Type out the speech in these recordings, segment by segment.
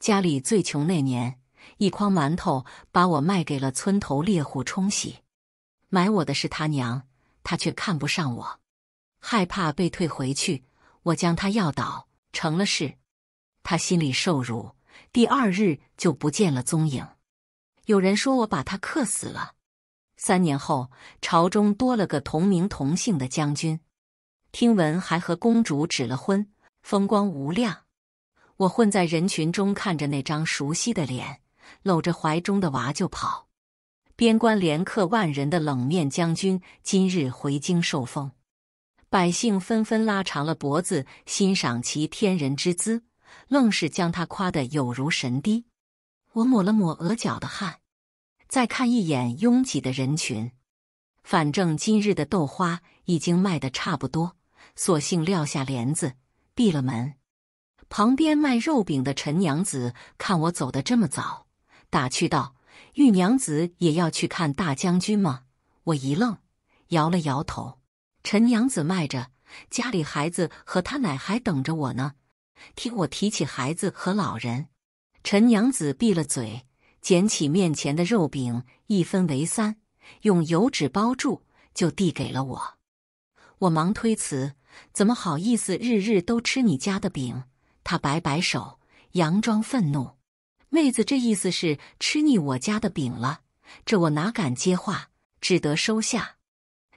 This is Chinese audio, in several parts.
家里最穷那年，一筐馒头把我卖给了村头猎户冲喜。买我的是他娘，他却看不上我，害怕被退回去。我将他要倒成了事，他心里受辱，第二日就不见了踪影。有人说我把他克死了。三年后，朝中多了个同名同姓的将军，听闻还和公主指了婚，风光无量。我混在人群中看着那张熟悉的脸，搂着怀中的娃就跑。边关连克万人的冷面将军今日回京受封，百姓纷纷拉长了脖子欣赏其天人之姿，愣是将他夸得有如神滴。我抹了抹额角的汗，再看一眼拥挤的人群，反正今日的豆花已经卖得差不多，索性撂下帘子，闭了门。旁边卖肉饼的陈娘子看我走得这么早，打趣道：“玉娘子也要去看大将军吗？”我一愣，摇了摇头。陈娘子卖着，家里孩子和他奶还等着我呢。听我提起孩子和老人，陈娘子闭了嘴，捡起面前的肉饼，一分为三，用油纸包住，就递给了我。我忙推辞：“怎么好意思，日日都吃你家的饼？”他摆摆手，佯装愤怒：“妹子，这意思是吃腻我家的饼了？这我哪敢接话，只得收下。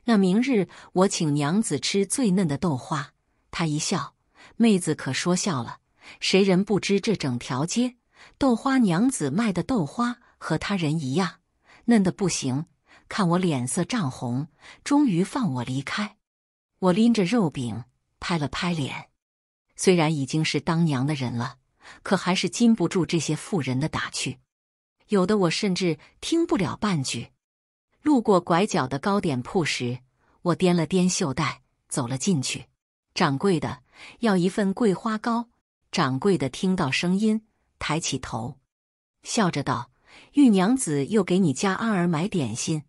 那明日我请娘子吃最嫩的豆花。”他一笑：“妹子可说笑了，谁人不知这整条街豆花娘子卖的豆花和他人一样嫩的不行。”看我脸色涨红，终于放我离开。我拎着肉饼，拍了拍脸。虽然已经是当娘的人了，可还是禁不住这些妇人的打趣，有的我甚至听不了半句。路过拐角的糕点铺时，我掂了掂袖带，走了进去。掌柜的要一份桂花糕。掌柜的听到声音，抬起头，笑着道：“玉娘子又给你家阿儿买点心。”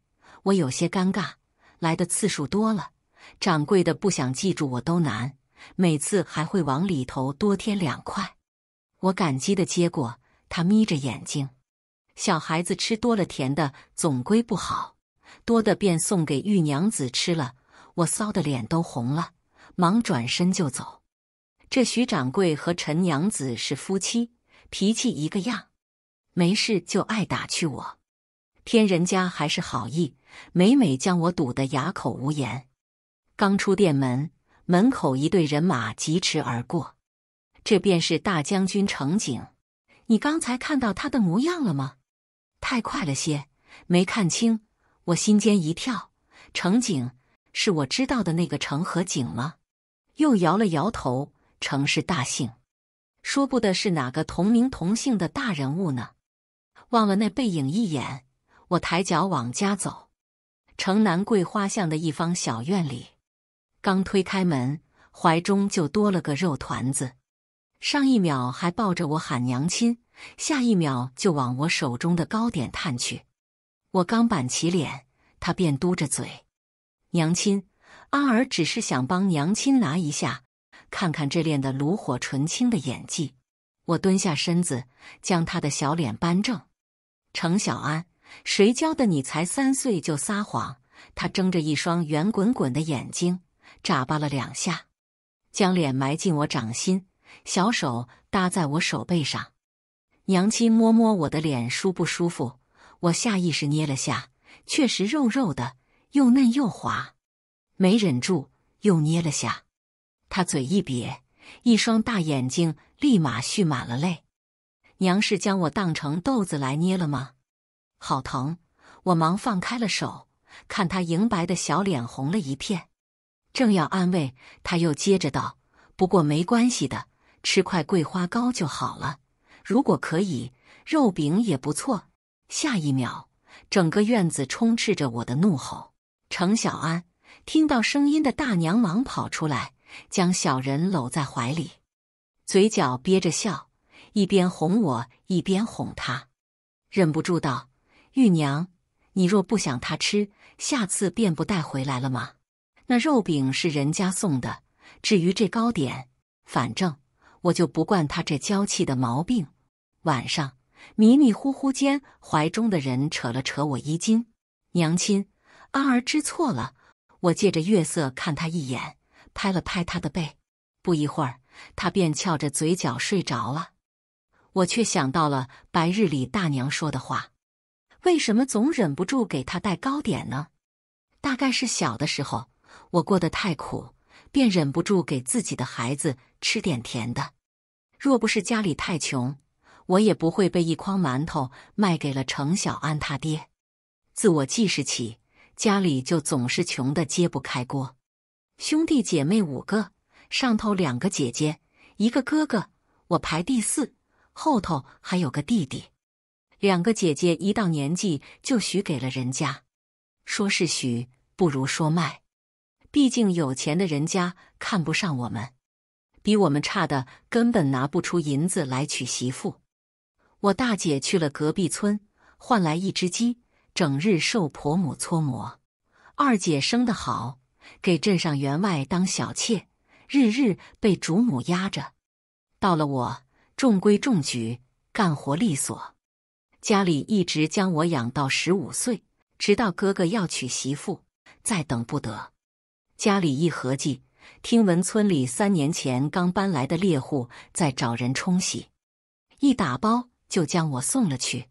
我有些尴尬，来的次数多了，掌柜的不想记住我都难。每次还会往里头多添两块，我感激的接过。他眯着眼睛，小孩子吃多了甜的总归不好，多的便送给玉娘子吃了。我臊的脸都红了，忙转身就走。这徐掌柜和陈娘子是夫妻，脾气一个样，没事就爱打趣我。偏人家还是好意，每每将我堵得哑口无言。刚出店门。门口一队人马疾驰而过，这便是大将军程景。你刚才看到他的模样了吗？太快了些，没看清。我心间一跳，程景是我知道的那个程和景吗？又摇了摇头，程是大姓，说不得是哪个同名同姓的大人物呢。忘了那背影一眼，我抬脚往家走。城南桂花巷的一方小院里。刚推开门，怀中就多了个肉团子。上一秒还抱着我喊娘亲，下一秒就往我手中的糕点探去。我刚板起脸，他便嘟着嘴：“娘亲，阿儿只是想帮娘亲拿一下，看看这练得炉火纯青的演技。”我蹲下身子，将他的小脸扳正。程小安，谁教的你才三岁就撒谎？他睁着一双圆滚滚的眼睛。眨巴了两下，将脸埋进我掌心，小手搭在我手背上。娘亲摸摸我的脸，舒不舒服？我下意识捏了下，确实肉肉的，又嫩又滑，没忍住又捏了下。他嘴一瘪，一双大眼睛立马蓄满了泪。娘是将我当成豆子来捏了吗？好疼！我忙放开了手，看他莹白的小脸红了一片。正要安慰他，又接着道：“不过没关系的，吃块桂花糕就好了。如果可以，肉饼也不错。”下一秒，整个院子充斥着我的怒吼。程小安听到声音的大娘忙跑出来，将小人搂在怀里，嘴角憋着笑，一边哄我，一边哄他，忍不住道：“玉娘，你若不想他吃，下次便不带回来了吗？”那肉饼是人家送的，至于这糕点，反正我就不惯他这娇气的毛病。晚上迷迷糊糊间，怀中的人扯了扯我衣襟：“娘亲，安儿知错了。”我借着月色看他一眼，拍了拍他的背。不一会儿，他便翘着嘴角睡着了。我却想到了白日里大娘说的话：“为什么总忍不住给他带糕点呢？”大概是小的时候。我过得太苦，便忍不住给自己的孩子吃点甜的。若不是家里太穷，我也不会被一筐馒头卖给了程小安他爹。自我记事起，家里就总是穷的揭不开锅。兄弟姐妹五个，上头两个姐姐，一个哥哥，我排第四，后头还有个弟弟。两个姐姐一到年纪就许给了人家，说是许，不如说卖。毕竟有钱的人家看不上我们，比我们差的根本拿不出银子来娶媳妇。我大姐去了隔壁村，换来一只鸡，整日受婆母搓磨；二姐生得好，给镇上员外当小妾，日日被主母压着。到了我，中规中矩，干活利索，家里一直将我养到十五岁，直到哥哥要娶媳妇，再等不得。家里一合计，听闻村里三年前刚搬来的猎户在找人冲洗，一打包就将我送了去，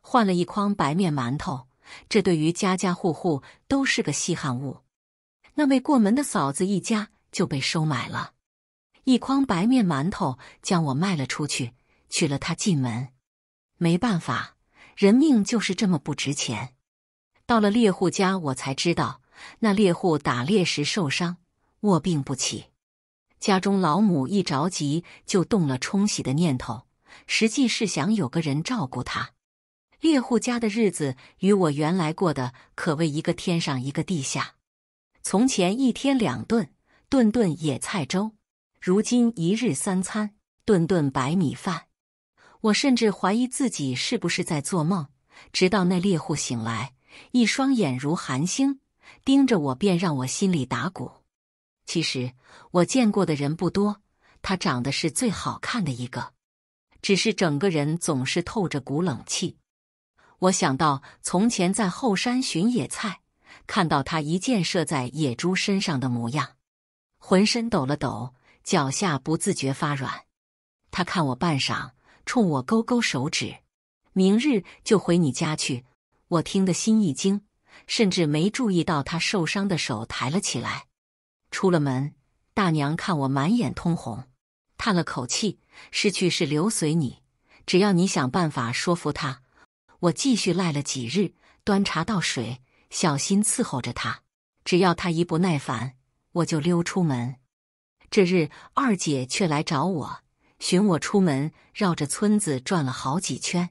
换了一筐白面馒头。这对于家家户户都是个稀罕物。那位过门的嫂子一家就被收买了，一筐白面馒头将我卖了出去，娶了她进门。没办法，人命就是这么不值钱。到了猎户家，我才知道。那猎户打猎时受伤，卧病不起。家中老母一着急，就动了冲喜的念头，实际是想有个人照顾他。猎户家的日子与我原来过的可谓一个天上一个地下。从前一天两顿，顿顿野菜粥；如今一日三餐，顿顿白米饭。我甚至怀疑自己是不是在做梦，直到那猎户醒来，一双眼如寒星。盯着我，便让我心里打鼓。其实我见过的人不多，他长得是最好看的一个，只是整个人总是透着股冷气。我想到从前在后山寻野菜，看到他一箭射在野猪身上的模样，浑身抖了抖，脚下不自觉发软。他看我半晌，冲我勾勾手指：“明日就回你家去。”我听得心一惊。甚至没注意到他受伤的手抬了起来，出了门。大娘看我满眼通红，叹了口气：“失去是留，随你。只要你想办法说服他。”我继续赖了几日，端茶倒水，小心伺候着他。只要他一不耐烦，我就溜出门。这日，二姐却来找我，寻我出门，绕着村子转了好几圈。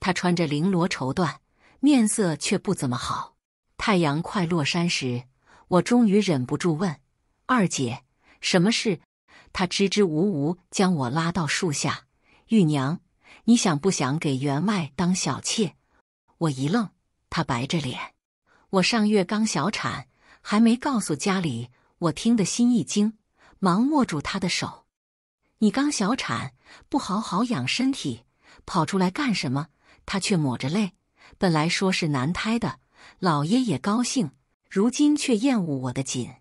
她穿着绫罗绸缎，面色却不怎么好。太阳快落山时，我终于忍不住问二姐：“什么事？”她支支吾吾将我拉到树下：“玉娘，你想不想给员外当小妾？”我一愣，她白着脸：“我上月刚小产，还没告诉家里。”我听得心一惊，忙握住她的手：“你刚小产，不好好养身体，跑出来干什么？”她却抹着泪：“本来说是男胎的。”老爷也高兴，如今却厌恶我的紧。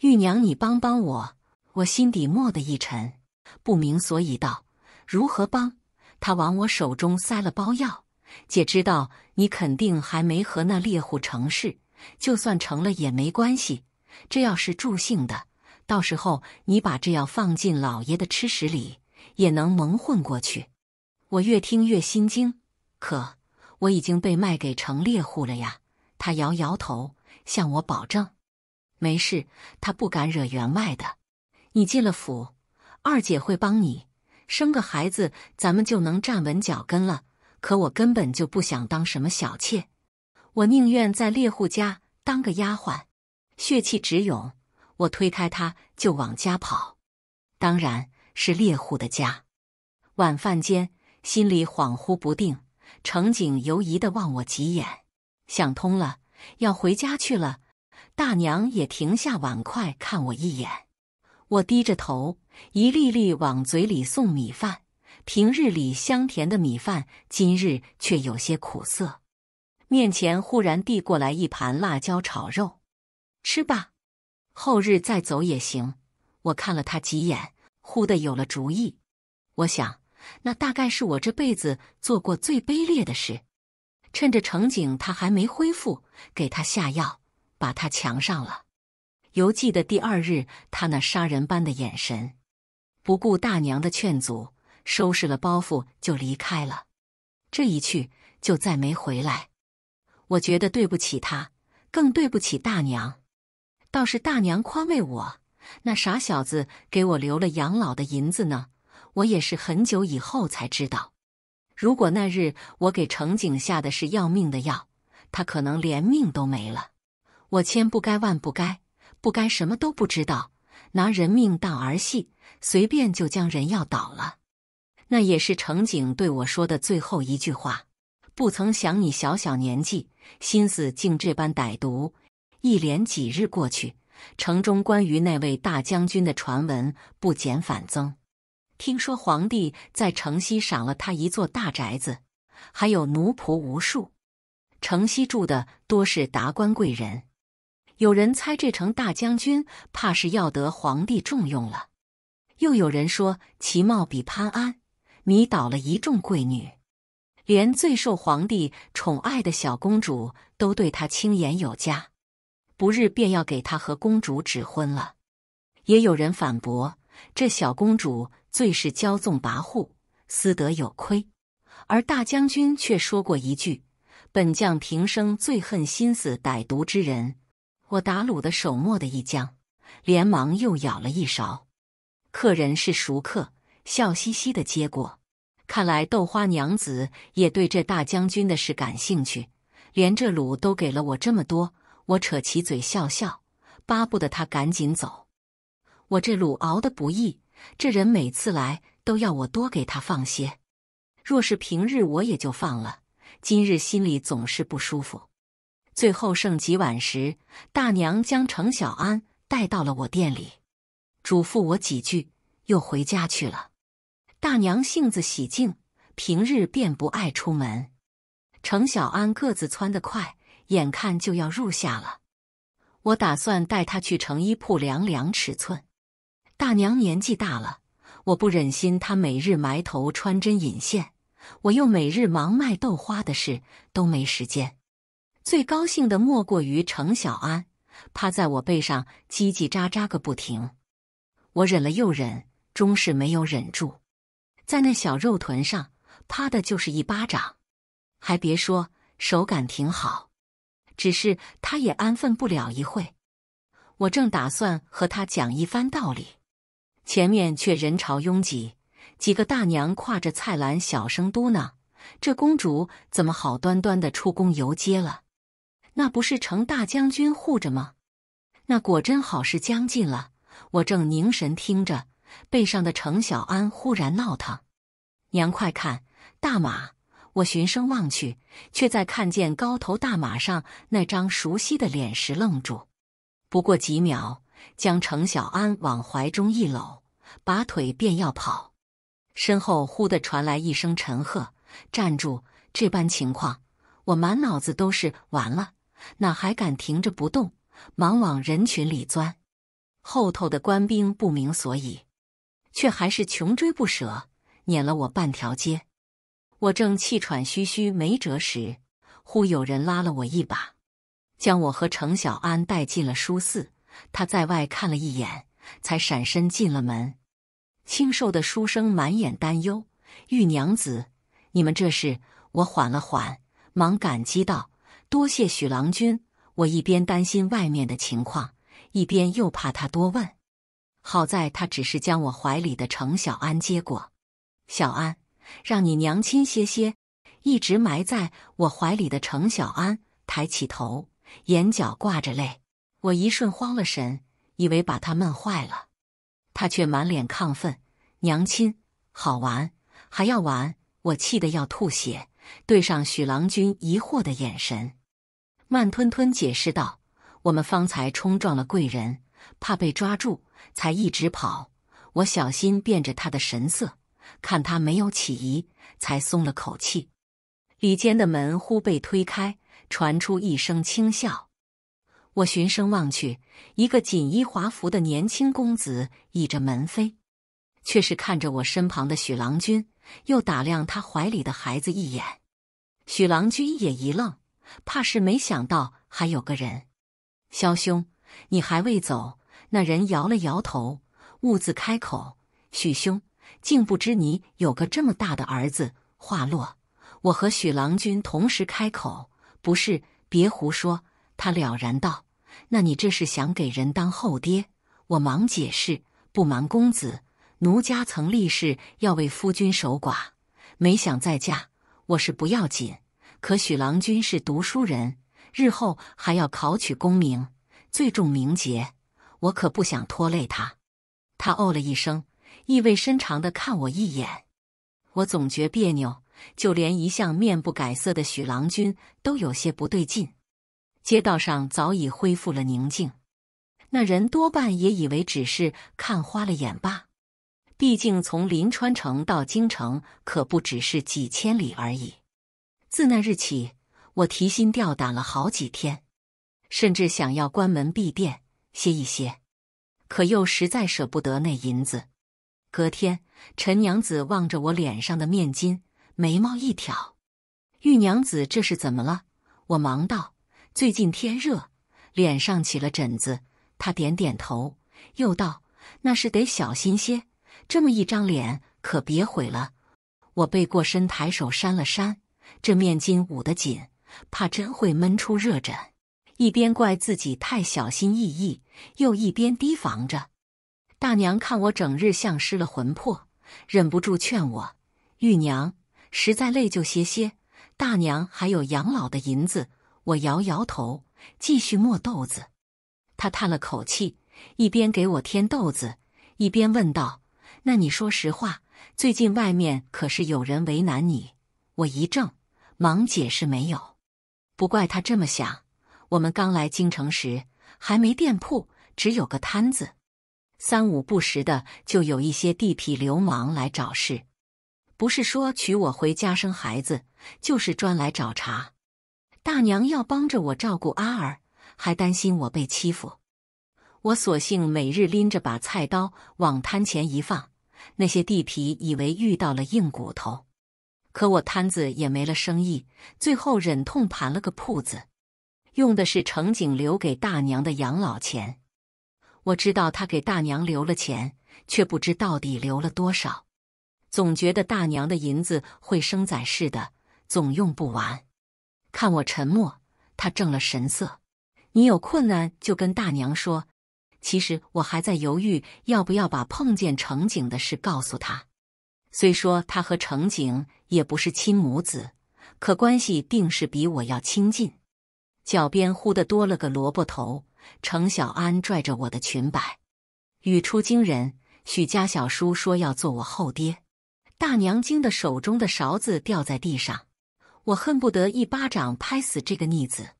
玉娘，你帮帮我！我心底蓦地一沉，不明所以，道：“如何帮？”他往我手中塞了包药。姐知道你肯定还没和那猎户成事，就算成了也没关系。这药是助兴的，到时候你把这药放进老爷的吃食里，也能蒙混过去。我越听越心惊，可我已经被卖给成猎户了呀！他摇摇头，向我保证：“没事，他不敢惹员外的。你进了府，二姐会帮你生个孩子，咱们就能站稳脚跟了。”可我根本就不想当什么小妾，我宁愿在猎户家当个丫鬟。血气直涌，我推开他，就往家跑。当然是猎户的家。晚饭间，心里恍惚不定，乘警犹疑地望我几眼。想通了，要回家去了。大娘也停下碗筷，看我一眼。我低着头，一粒粒往嘴里送米饭。平日里香甜的米饭，今日却有些苦涩。面前忽然递过来一盘辣椒炒肉，吃吧。后日再走也行。我看了他几眼，忽的有了主意。我想，那大概是我这辈子做过最卑劣的事。趁着乘警他还没恢复，给他下药，把他强上了。犹记得第二日他那杀人般的眼神，不顾大娘的劝阻，收拾了包袱就离开了。这一去就再没回来。我觉得对不起他，更对不起大娘。倒是大娘宽慰我，那傻小子给我留了养老的银子呢。我也是很久以后才知道。如果那日我给程景下的是要命的药，他可能连命都没了。我千不该万不该，不该什么都不知道，拿人命当儿戏，随便就将人药倒了。那也是程景对我说的最后一句话。不曾想你小小年纪，心思竟这般歹毒。一连几日过去，城中关于那位大将军的传闻不减反增。听说皇帝在城西赏了他一座大宅子，还有奴仆无数。城西住的多是达官贵人，有人猜这城大将军怕是要得皇帝重用了。又有人说其貌比潘安，迷倒了一众贵女，连最受皇帝宠爱的小公主都对他青眼有加，不日便要给他和公主指婚了。也有人反驳。这小公主最是骄纵跋扈，私德有亏，而大将军却说过一句：“本将平生最恨心思歹毒之人。”我打卤的手磨的一僵，连忙又舀了一勺。客人是熟客，笑嘻嘻的接过。看来豆花娘子也对这大将军的事感兴趣，连这卤都给了我这么多。我扯起嘴笑笑，巴不得他赶紧走。我这卤熬的不易，这人每次来都要我多给他放些。若是平日我也就放了，今日心里总是不舒服。最后剩几碗时，大娘将程小安带到了我店里，嘱咐我几句，又回家去了。大娘性子喜静，平日便不爱出门。程小安个子蹿得快，眼看就要入夏了，我打算带他去成衣铺量量尺寸。大娘年纪大了，我不忍心她每日埋头穿针引线，我又每日忙卖豆花的事，都没时间。最高兴的莫过于程小安趴在我背上叽叽喳喳个不停，我忍了又忍，终是没有忍住，在那小肉臀上啪的就是一巴掌。还别说，手感挺好，只是他也安分不了一会。我正打算和他讲一番道理。前面却人潮拥挤，几个大娘挎着菜篮，小声嘟囔：“这公主怎么好端端的出宫游街了？那不是程大将军护着吗？”那果真好事将近了。我正凝神听着，背上的程小安忽然闹腾：“娘，快看大马！”我循声望去，却在看见高头大马上那张熟悉的脸时愣住。不过几秒。将程小安往怀中一搂，拔腿便要跑，身后忽地传来一声陈赫：“站住！”这般情况，我满脑子都是完了，哪还敢停着不动？忙往人群里钻。后头的官兵不明所以，却还是穷追不舍，撵了我半条街。我正气喘吁吁没辙时，忽有人拉了我一把，将我和程小安带进了书肆。他在外看了一眼，才闪身进了门。清瘦的书生满眼担忧：“玉娘子，你们这是……”我缓了缓，忙感激道：“多谢许郎君。”我一边担心外面的情况，一边又怕他多问。好在他只是将我怀里的程小安接过。小安，让你娘亲歇歇。一直埋在我怀里的程小安抬起头，眼角挂着泪。我一瞬慌了神，以为把他闷坏了，他却满脸亢奋：“娘亲，好玩，还要玩！”我气得要吐血，对上许郎君疑惑的眼神，慢吞吞解释道：“我们方才冲撞了贵人，怕被抓住，才一直跑。我小心辨着他的神色，看他没有起疑，才松了口气。”里间的门忽被推开，传出一声轻笑。我循声望去，一个锦衣华服的年轻公子倚着门扉，却是看着我身旁的许郎君，又打量他怀里的孩子一眼。许郎君也一愣，怕是没想到还有个人。萧兄，你还未走。那人摇了摇头，兀自开口：“许兄，竟不知你有个这么大的儿子。”话落，我和许郎君同时开口：“不是，别胡说。”他了然道：“那你这是想给人当后爹？”我忙解释：“不瞒公子，奴家曾立誓要为夫君守寡，没想再嫁。我是不要紧，可许郎君是读书人，日后还要考取功名，最重名节。我可不想拖累他。”他哦了一声，意味深长的看我一眼。我总觉别扭，就连一向面不改色的许郎君都有些不对劲。街道上早已恢复了宁静，那人多半也以为只是看花了眼吧。毕竟从临川城到京城可不只是几千里而已。自那日起，我提心吊胆了好几天，甚至想要关门闭店歇一歇，可又实在舍不得那银子。隔天，陈娘子望着我脸上的面巾，眉毛一挑：“玉娘子这是怎么了？”我忙道。最近天热，脸上起了疹子。他点点头，又道：“那是得小心些，这么一张脸可别毁了。”我背过身，抬手扇了扇，这面巾捂得紧，怕真会闷出热疹。一边怪自己太小心翼翼，又一边提防着。大娘看我整日像失了魂魄，忍不住劝我：“玉娘，实在累就歇歇。大娘还有养老的银子。”我摇摇头，继续磨豆子。他叹了口气，一边给我添豆子，一边问道：“那你说实话，最近外面可是有人为难你？”我一怔，忙解释：“没有，不怪他这么想。我们刚来京城时，还没店铺，只有个摊子，三五不时的就有一些地痞流氓来找事，不是说娶我回家生孩子，就是专来找茬。”大娘要帮着我照顾阿儿，还担心我被欺负。我索性每日拎着把菜刀往摊前一放，那些地痞以为遇到了硬骨头。可我摊子也没了生意，最后忍痛盘了个铺子，用的是程景留给大娘的养老钱。我知道他给大娘留了钱，却不知到底留了多少，总觉得大娘的银子会生崽似的，总用不完。看我沉默，他正了神色。你有困难就跟大娘说。其实我还在犹豫要不要把碰见乘警的事告诉他。虽说他和乘警也不是亲母子，可关系定是比我要亲近。脚边忽的多了个萝卜头，程小安拽着我的裙摆，语出惊人：“许家小叔说要做我后爹。”大娘惊得手中的勺子掉在地上。我恨不得一巴掌拍死这个逆子，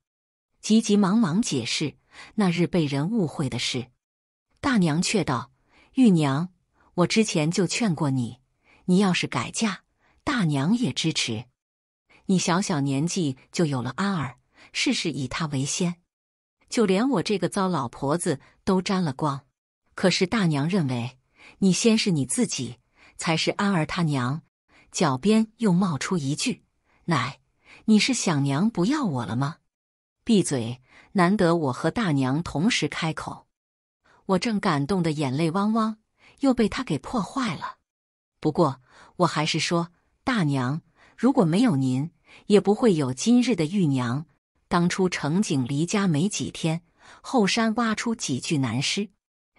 急急忙忙解释那日被人误会的事。大娘却道：“玉娘，我之前就劝过你，你要是改嫁，大娘也支持。你小小年纪就有了安儿，事事以他为先，就连我这个糟老婆子都沾了光。可是大娘认为，你先是你自己，才是安儿他娘。”脚边又冒出一句：“奶。”你是想娘不要我了吗？闭嘴！难得我和大娘同时开口，我正感动得眼泪汪汪，又被他给破坏了。不过我还是说，大娘，如果没有您，也不会有今日的玉娘。当初程景离家没几天，后山挖出几具男尸，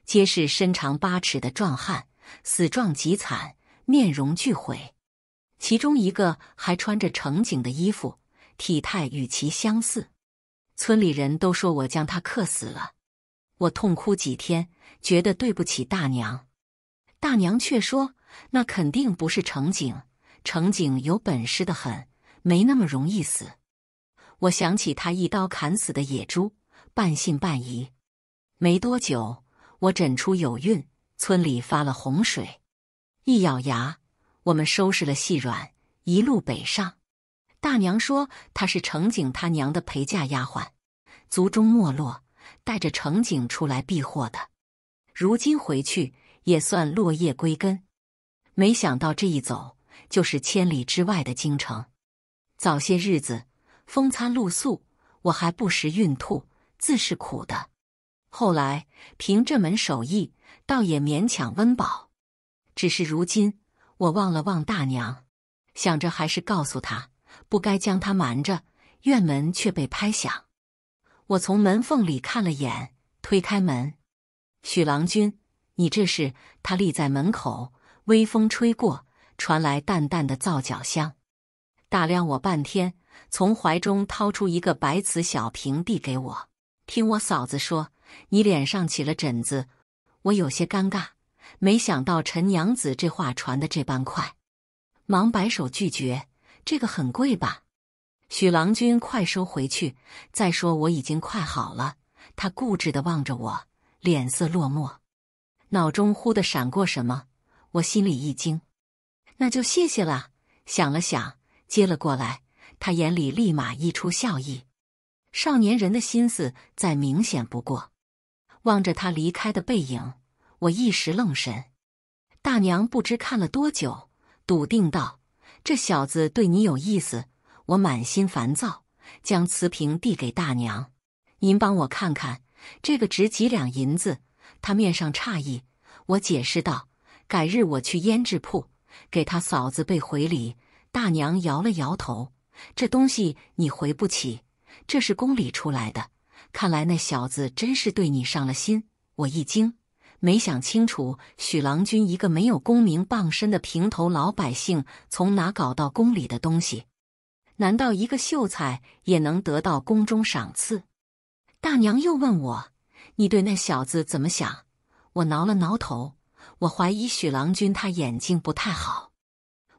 皆是身长八尺的壮汉，死状极惨，面容俱毁，其中一个还穿着程景的衣服。体态与其相似，村里人都说我将他克死了。我痛哭几天，觉得对不起大娘。大娘却说：“那肯定不是乘警，乘警有本事的很，没那么容易死。”我想起他一刀砍死的野猪，半信半疑。没多久，我诊出有孕。村里发了洪水，一咬牙，我们收拾了细软，一路北上。大娘说：“她是程景他娘的陪嫁丫鬟，族中没落，带着程景出来避祸的。如今回去也算落叶归根。没想到这一走就是千里之外的京城。早些日子风餐露宿，我还不时孕吐，自是苦的。后来凭这门手艺，倒也勉强温饱。只是如今我望了望大娘，想着还是告诉她。”不该将他瞒着，院门却被拍响。我从门缝里看了眼，推开门。许郎君，你这是？他立在门口，微风吹过，传来淡淡的皂角香。打量我半天，从怀中掏出一个白瓷小瓶递给我。听我嫂子说，你脸上起了疹子。我有些尴尬，没想到陈娘子这话传的这般快，忙摆手拒绝。这个很贵吧，许郎君，快收回去。再说我已经快好了。他固执的望着我，脸色落寞，脑中忽的闪过什么，我心里一惊。那就谢谢了。想了想，接了过来。他眼里立马溢出笑意。少年人的心思再明显不过。望着他离开的背影，我一时愣神。大娘不知看了多久，笃定道。这小子对你有意思，我满心烦躁，将瓷瓶递给大娘，您帮我看看，这个值几两银子？他面上诧异，我解释道：“改日我去胭脂铺给他嫂子备回礼。”大娘摇了摇头：“这东西你回不起，这是宫里出来的。看来那小子真是对你上了心。”我一惊。没想清楚，许郎君一个没有功名傍身的平头老百姓，从哪搞到宫里的东西？难道一个秀才也能得到宫中赏赐？大娘又问我：“你对那小子怎么想？”我挠了挠头，我怀疑许郎君他眼睛不太好。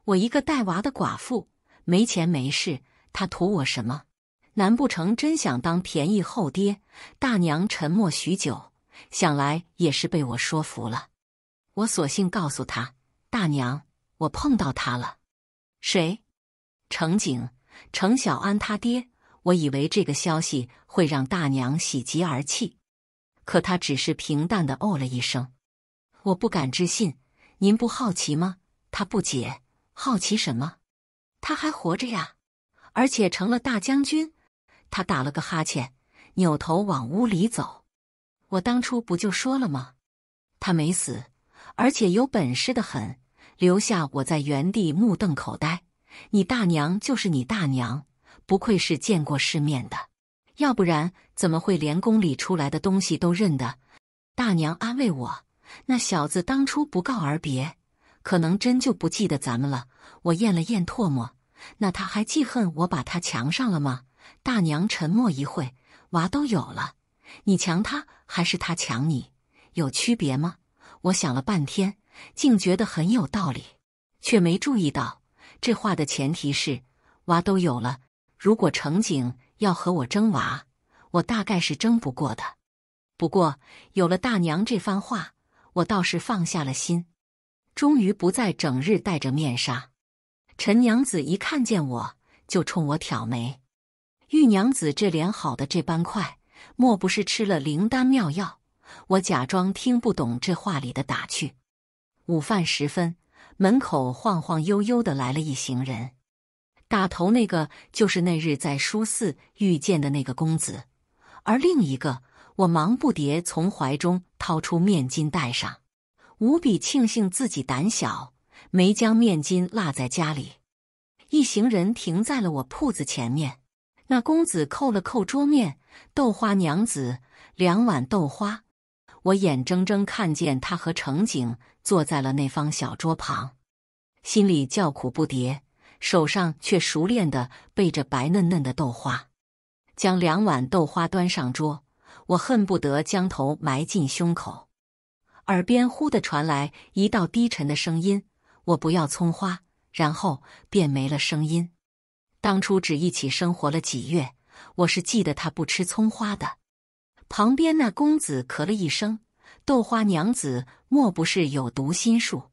我一个带娃的寡妇，没钱没势，他图我什么？难不成真想当便宜后爹？大娘沉默许久。想来也是被我说服了，我索性告诉他：“大娘，我碰到他了。”“谁？”“程景程小安他爹。”我以为这个消息会让大娘喜极而泣，可他只是平淡的哦了一声。我不敢置信。“您不好奇吗？”他不解。“好奇什么？”“他还活着呀，而且成了大将军。”他打了个哈欠，扭头往屋里走。我当初不就说了吗？他没死，而且有本事的很，留下我在原地目瞪口呆。你大娘就是你大娘，不愧是见过世面的，要不然怎么会连宫里出来的东西都认得？大娘安慰我，那小子当初不告而别，可能真就不记得咱们了。我咽了咽唾沫，那他还记恨我把他强上了吗？大娘沉默一会，娃都有了。你强他还是他强你，有区别吗？我想了半天，竟觉得很有道理，却没注意到这话的前提是娃都有了。如果程景要和我争娃，我大概是争不过的。不过有了大娘这番话，我倒是放下了心，终于不再整日戴着面纱。陈娘子一看见我就冲我挑眉，玉娘子这脸好的这般快。莫不是吃了灵丹妙药？我假装听不懂这话里的打趣。午饭时分，门口晃晃悠悠的来了一行人，打头那个就是那日在书肆遇见的那个公子，而另一个，我忙不迭从怀中掏出面巾戴上，无比庆幸自己胆小，没将面巾落在家里。一行人停在了我铺子前面，那公子扣了扣桌面。豆花娘子，两碗豆花。我眼睁睁看见她和乘警坐在了那方小桌旁，心里叫苦不迭，手上却熟练地备着白嫩嫩的豆花，将两碗豆花端上桌。我恨不得将头埋进胸口，耳边忽地传来一道低沉的声音：“我不要葱花。”然后便没了声音。当初只一起生活了几月。我是记得他不吃葱花的。旁边那公子咳了一声：“豆花娘子莫不是有读心术，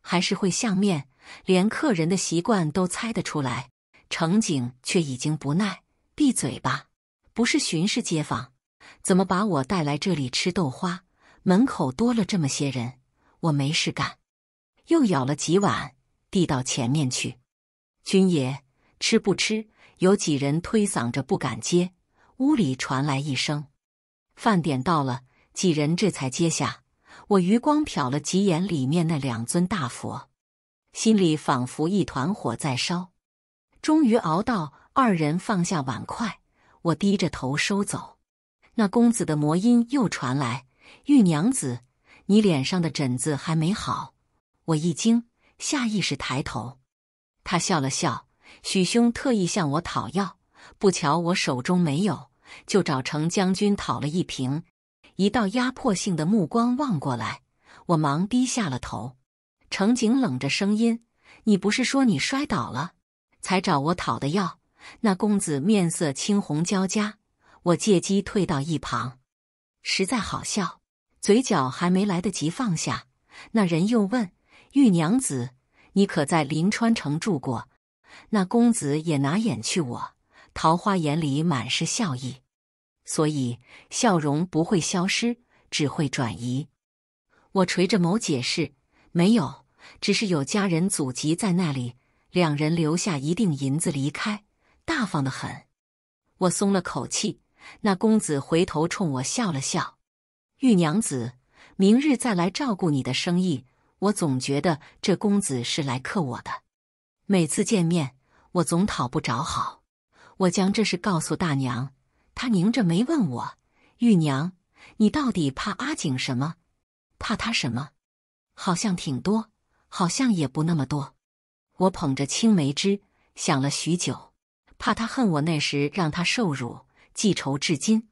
还是会相面，连客人的习惯都猜得出来。”乘警却已经不耐：“闭嘴吧！不是巡视街坊，怎么把我带来这里吃豆花？门口多了这么些人，我没事干。”又舀了几碗递到前面去：“军爷吃不吃？”有几人推搡着不敢接，屋里传来一声：“饭点到了。”几人这才接下。我余光瞟了几眼里面那两尊大佛，心里仿佛一团火在烧。终于熬到二人放下碗筷，我低着头收走。那公子的魔音又传来：“玉娘子，你脸上的疹子还没好。”我一惊，下意识抬头，他笑了笑。许兄特意向我讨药，不巧我手中没有，就找程将军讨了一瓶。一道压迫性的目光望过来，我忙低下了头。程景冷着声音：“你不是说你摔倒了才找我讨的药？”那公子面色青红交加，我借机退到一旁，实在好笑，嘴角还没来得及放下，那人又问：“玉娘子，你可在临川城住过？”那公子也拿眼去我，桃花眼里满是笑意，所以笑容不会消失，只会转移。我垂着眸解释：“没有，只是有家人祖籍在那里，两人留下一锭银子离开，大方的很。”我松了口气。那公子回头冲我笑了笑：“玉娘子，明日再来照顾你的生意。”我总觉得这公子是来克我的。每次见面，我总讨不着好。我将这事告诉大娘，她拧着眉问我：“玉娘，你到底怕阿景什么？怕他什么？好像挺多，好像也不那么多。”我捧着青梅枝想了许久，怕他恨我那时让他受辱，记仇至今；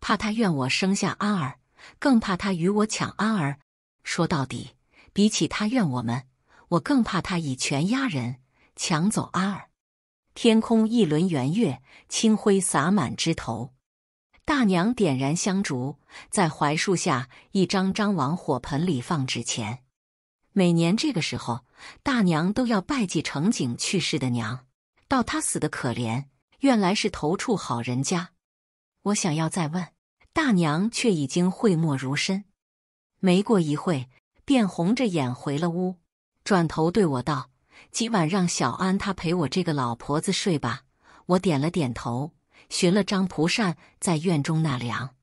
怕他怨我生下安儿，更怕他与我抢安儿。说到底，比起他怨我们。我更怕他以权压人，抢走阿二。天空一轮圆月，清辉洒满枝头。大娘点燃香烛，在槐树下一张张往火盆里放纸钱。每年这个时候，大娘都要拜祭程景去世的娘。到他死的可怜，原来是头处好人家。我想要再问，大娘却已经讳莫如深。没过一会，便红着眼回了屋。转头对我道：“今晚让小安他陪我这个老婆子睡吧。”我点了点头，寻了张蒲扇在院中纳凉。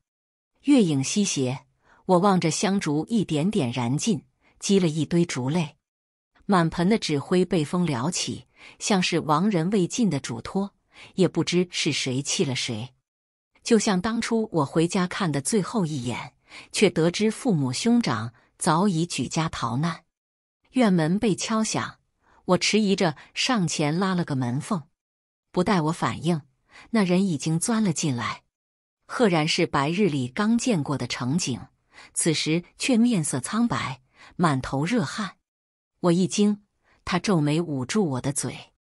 月影西斜，我望着香烛一点点燃尽，积了一堆烛泪。满盆的纸灰被风撩起，像是亡人未尽的嘱托，也不知是谁弃了谁。就像当初我回家看的最后一眼，却得知父母兄长早已举家逃难。院门被敲响，我迟疑着上前拉了个门缝，不待我反应，那人已经钻了进来，赫然是白日里刚见过的程景，此时却面色苍白，满头热汗。我一惊，他皱眉捂住我的嘴，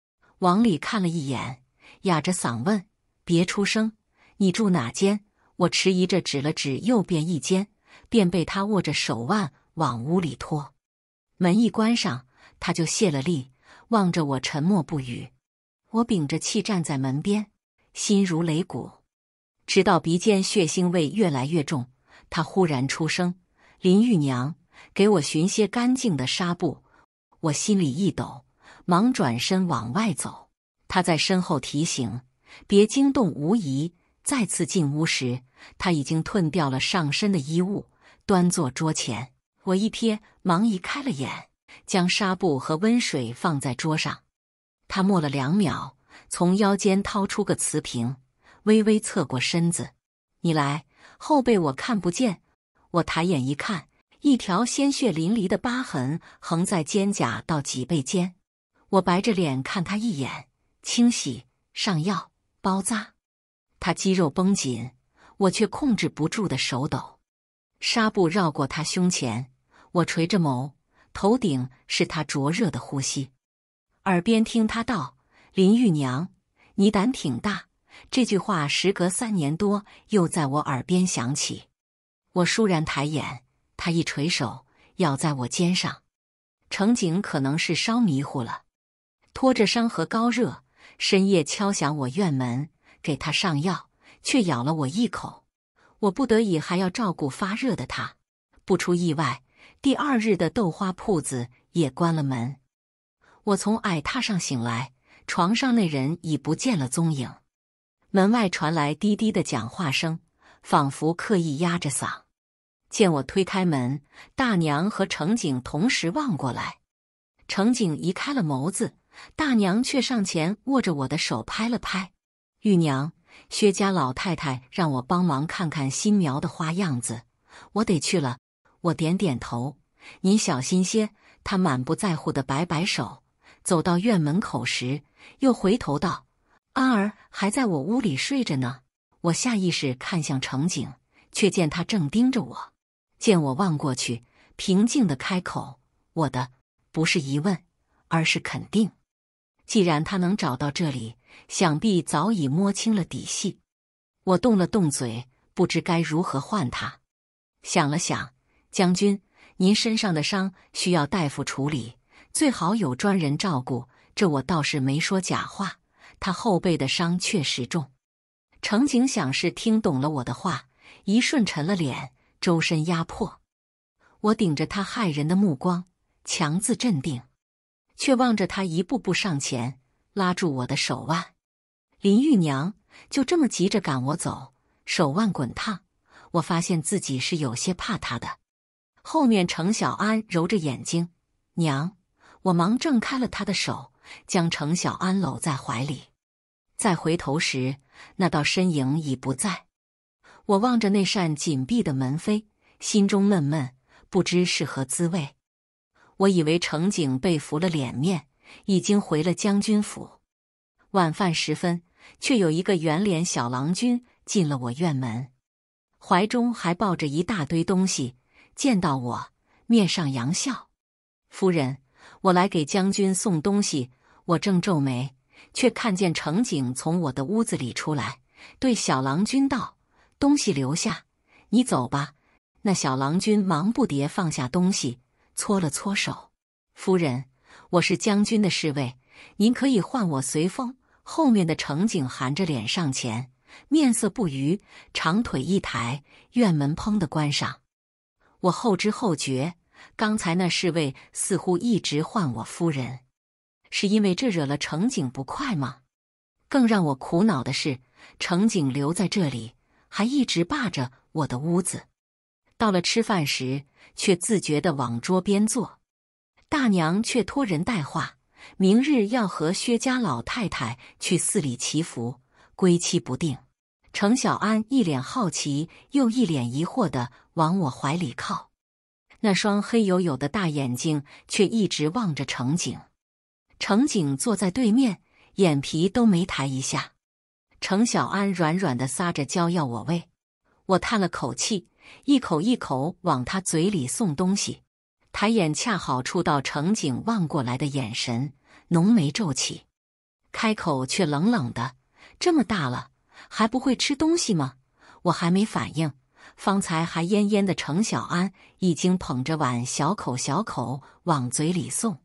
往里看了一眼，哑着嗓问：“别出声，你住哪间？”我迟疑着指了指右边一间，便被他握着手腕往屋里拖。门一关上，他就泄了力，望着我沉默不语。我屏着气站在门边，心如擂鼓，直到鼻尖血腥味越来越重，他忽然出声：“林玉娘，给我寻些干净的纱布。”我心里一抖，忙转身往外走。他在身后提醒：“别惊动无疑。”再次进屋时，他已经褪掉了上身的衣物，端坐桌前。我一瞥，忙移开了眼，将纱布和温水放在桌上。他默了两秒，从腰间掏出个瓷瓶，微微侧过身子：“你来，后背我看不见。”我抬眼一看，一条鲜血淋漓的疤痕横在肩胛到脊背间。我白着脸看他一眼，清洗、上药、包扎。他肌肉绷紧，我却控制不住的手抖，纱布绕过他胸前。我垂着眸，头顶是他灼热的呼吸，耳边听他道：“林玉娘，你胆挺大。”这句话时隔三年多又在我耳边响起。我倏然抬眼，他一垂手，咬在我肩上。乘景可能是烧迷糊了，拖着伤和高热，深夜敲响我院门，给他上药，却咬了我一口。我不得已还要照顾发热的他，不出意外。第二日的豆花铺子也关了门。我从矮榻上醒来，床上那人已不见了踪影。门外传来低低的讲话声，仿佛刻意压着嗓。见我推开门，大娘和程景同时望过来。程景移开了眸子，大娘却上前握着我的手拍了拍：“玉娘，薛家老太太让我帮忙看看新苗的花样子，我得去了。”我点点头，你小心些。他满不在乎的摆摆手，走到院门口时，又回头道：“安儿还在我屋里睡着呢。”我下意识看向乘警，却见他正盯着我。见我望过去，平静的开口：“我的不是疑问，而是肯定。既然他能找到这里，想必早已摸清了底细。”我动了动嘴，不知该如何唤他。想了想。将军，您身上的伤需要大夫处理，最好有专人照顾。这我倒是没说假话，他后背的伤确实重。程景响是听懂了我的话，一瞬沉了脸，周身压迫。我顶着他骇人的目光，强自镇定，却望着他一步步上前，拉住我的手腕。林玉娘就这么急着赶我走，手腕滚烫，我发现自己是有些怕他的。后面，程小安揉着眼睛，娘，我忙挣开了他的手，将程小安搂在怀里。再回头时，那道身影已不在。我望着那扇紧闭的门扉，心中闷闷，不知是何滋味。我以为程景被俘了脸面，已经回了将军府。晚饭时分，却有一个圆脸小郎君进了我院门，怀中还抱着一大堆东西。见到我，面上扬笑。夫人，我来给将军送东西。我正皱眉，却看见乘警从我的屋子里出来，对小郎君道：“东西留下，你走吧。”那小郎君忙不迭放下东西，搓了搓手。夫人，我是将军的侍卫，您可以唤我随风。后面的乘警含着脸上前，面色不愉，长腿一抬，院门砰的关上。我后知后觉，刚才那侍卫似乎一直唤我夫人，是因为这惹了程景不快吗？更让我苦恼的是，程景留在这里，还一直霸着我的屋子。到了吃饭时，却自觉地往桌边坐。大娘却托人带话，明日要和薛家老太太去寺里祈福，归期不定。程小安一脸好奇又一脸疑惑的往我怀里靠，那双黑黝黝的大眼睛却一直望着程景。程景坐在对面，眼皮都没抬一下。程小安软软的撒着娇要我喂，我叹了口气，一口一口往他嘴里送东西。抬眼恰好触到程景望过来的眼神，浓眉皱起，开口却冷冷的：“这么大了。”还不会吃东西吗？我还没反应，方才还恹恹的程小安已经捧着碗，小口小口往嘴里送。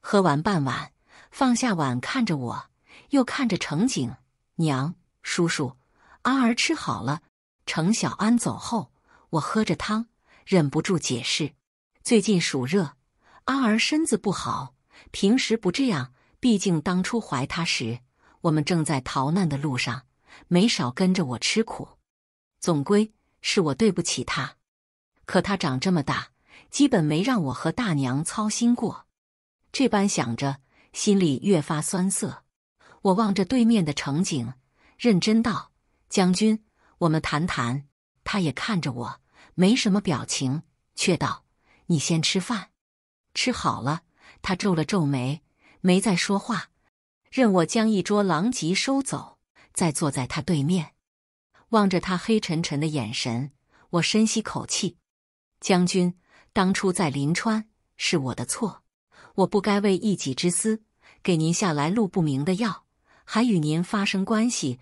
喝完半碗，放下碗，看着我，又看着程景娘、叔叔阿儿吃好了。程小安走后，我喝着汤，忍不住解释：最近暑热，阿儿身子不好，平时不这样。毕竟当初怀他时，我们正在逃难的路上。没少跟着我吃苦，总归是我对不起他。可他长这么大，基本没让我和大娘操心过。这般想着，心里越发酸涩。我望着对面的程景，认真道：“将军，我们谈谈。”他也看着我，没什么表情，却道：“你先吃饭，吃好了。”他皱了皱眉，没再说话，任我将一桌狼藉收走。再坐在他对面，望着他黑沉沉的眼神，我深吸口气。将军，当初在临川是我的错，我不该为一己之私给您下来路不明的药，还与您发生关系。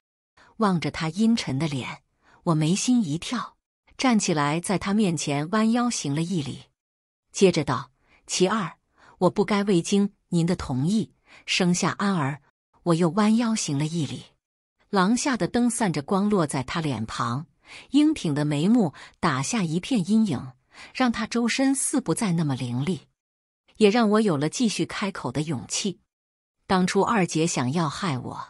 望着他阴沉的脸，我眉心一跳，站起来，在他面前弯腰行了一礼，接着道：“其二，我不该未经您的同意生下安儿。”我又弯腰行了一礼。廊下的灯散着光，落在他脸庞，英挺的眉目打下一片阴影，让他周身似不再那么凌厉，也让我有了继续开口的勇气。当初二姐想要害我，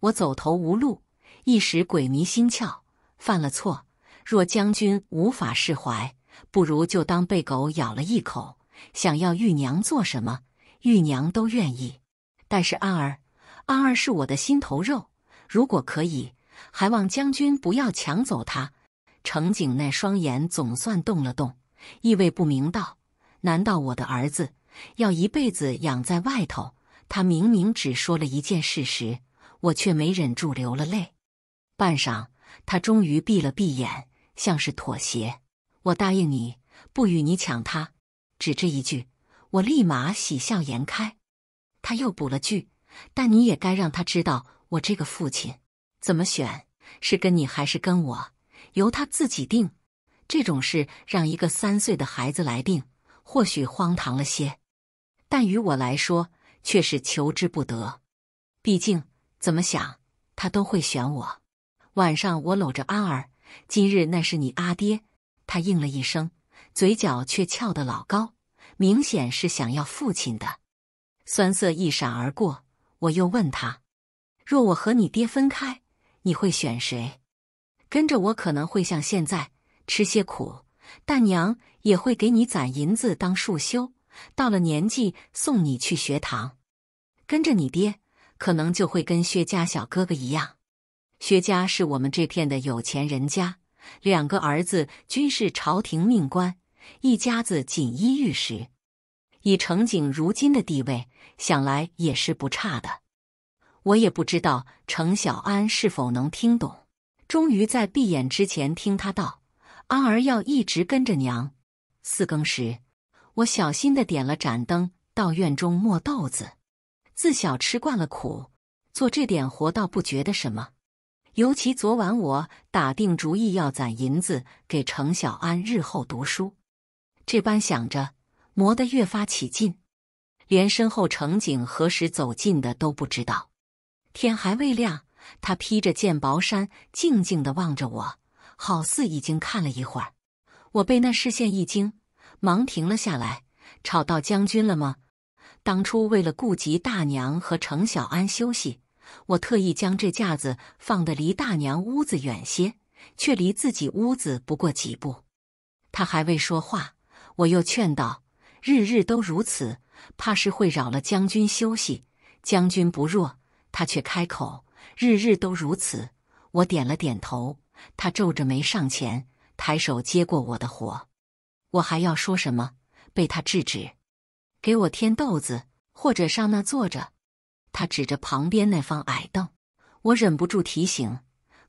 我走投无路，一时鬼迷心窍，犯了错。若将军无法释怀，不如就当被狗咬了一口。想要玉娘做什么，玉娘都愿意。但是安儿，安儿是我的心头肉。如果可以，还望将军不要抢走他。程景那双眼总算动了动，意味不明道：“难道我的儿子要一辈子养在外头？”他明明只说了一件事实，我却没忍住流了泪。半晌，他终于闭了闭眼，像是妥协：“我答应你，不与你抢他。”只这一句，我立马喜笑颜开。他又补了句：“但你也该让他知道。”我这个父亲怎么选？是跟你还是跟我？由他自己定。这种事让一个三岁的孩子来定，或许荒唐了些，但于我来说却是求之不得。毕竟怎么想，他都会选我。晚上我搂着阿儿，今日那是你阿爹。他应了一声，嘴角却翘得老高，明显是想要父亲的。酸涩一闪而过，我又问他。若我和你爹分开，你会选谁？跟着我可能会像现在吃些苦，但娘也会给你攒银子当束修，到了年纪送你去学堂。跟着你爹，可能就会跟薛家小哥哥一样。薛家是我们这片的有钱人家，两个儿子均是朝廷命官，一家子锦衣玉食。以程景如今的地位，想来也是不差的。我也不知道程小安是否能听懂。终于在闭眼之前，听他道：“阿儿要一直跟着娘。”四更时，我小心的点了盏灯，到院中磨豆子。自小吃惯了苦，做这点活倒不觉得什么。尤其昨晚我打定主意要攒银子给程小安日后读书，这般想着，磨得越发起劲，连身后程景何时走近的都不知道。天还未亮，他披着件薄衫，静静的望着我，好似已经看了一会儿。我被那视线一惊，忙停了下来。吵到将军了吗？当初为了顾及大娘和程小安休息，我特意将这架子放得离大娘屋子远些，却离自己屋子不过几步。他还未说话，我又劝道：“日日都如此，怕是会扰了将军休息。将军不弱。”他却开口：“日日都如此。”我点了点头。他皱着眉上前，抬手接过我的活。我还要说什么，被他制止。给我添豆子，或者上那坐着。他指着旁边那方矮凳。我忍不住提醒：“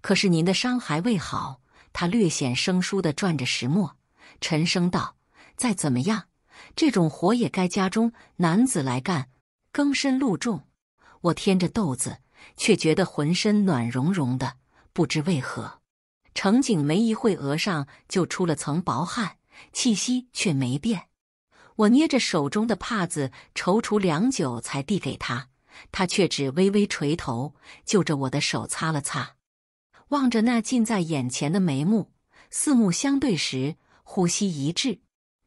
可是您的伤还未好。”他略显生疏地转着石磨，沉声道：“再怎么样，这种活也该家中男子来干。更深露重。”我添着豆子，却觉得浑身暖融融的，不知为何。程景没一会，额上就出了层薄汗，气息却没变。我捏着手中的帕子，踌躇良久，才递给他。他却只微微垂头，就着我的手擦了擦。望着那近在眼前的眉目，四目相对时，呼吸一滞，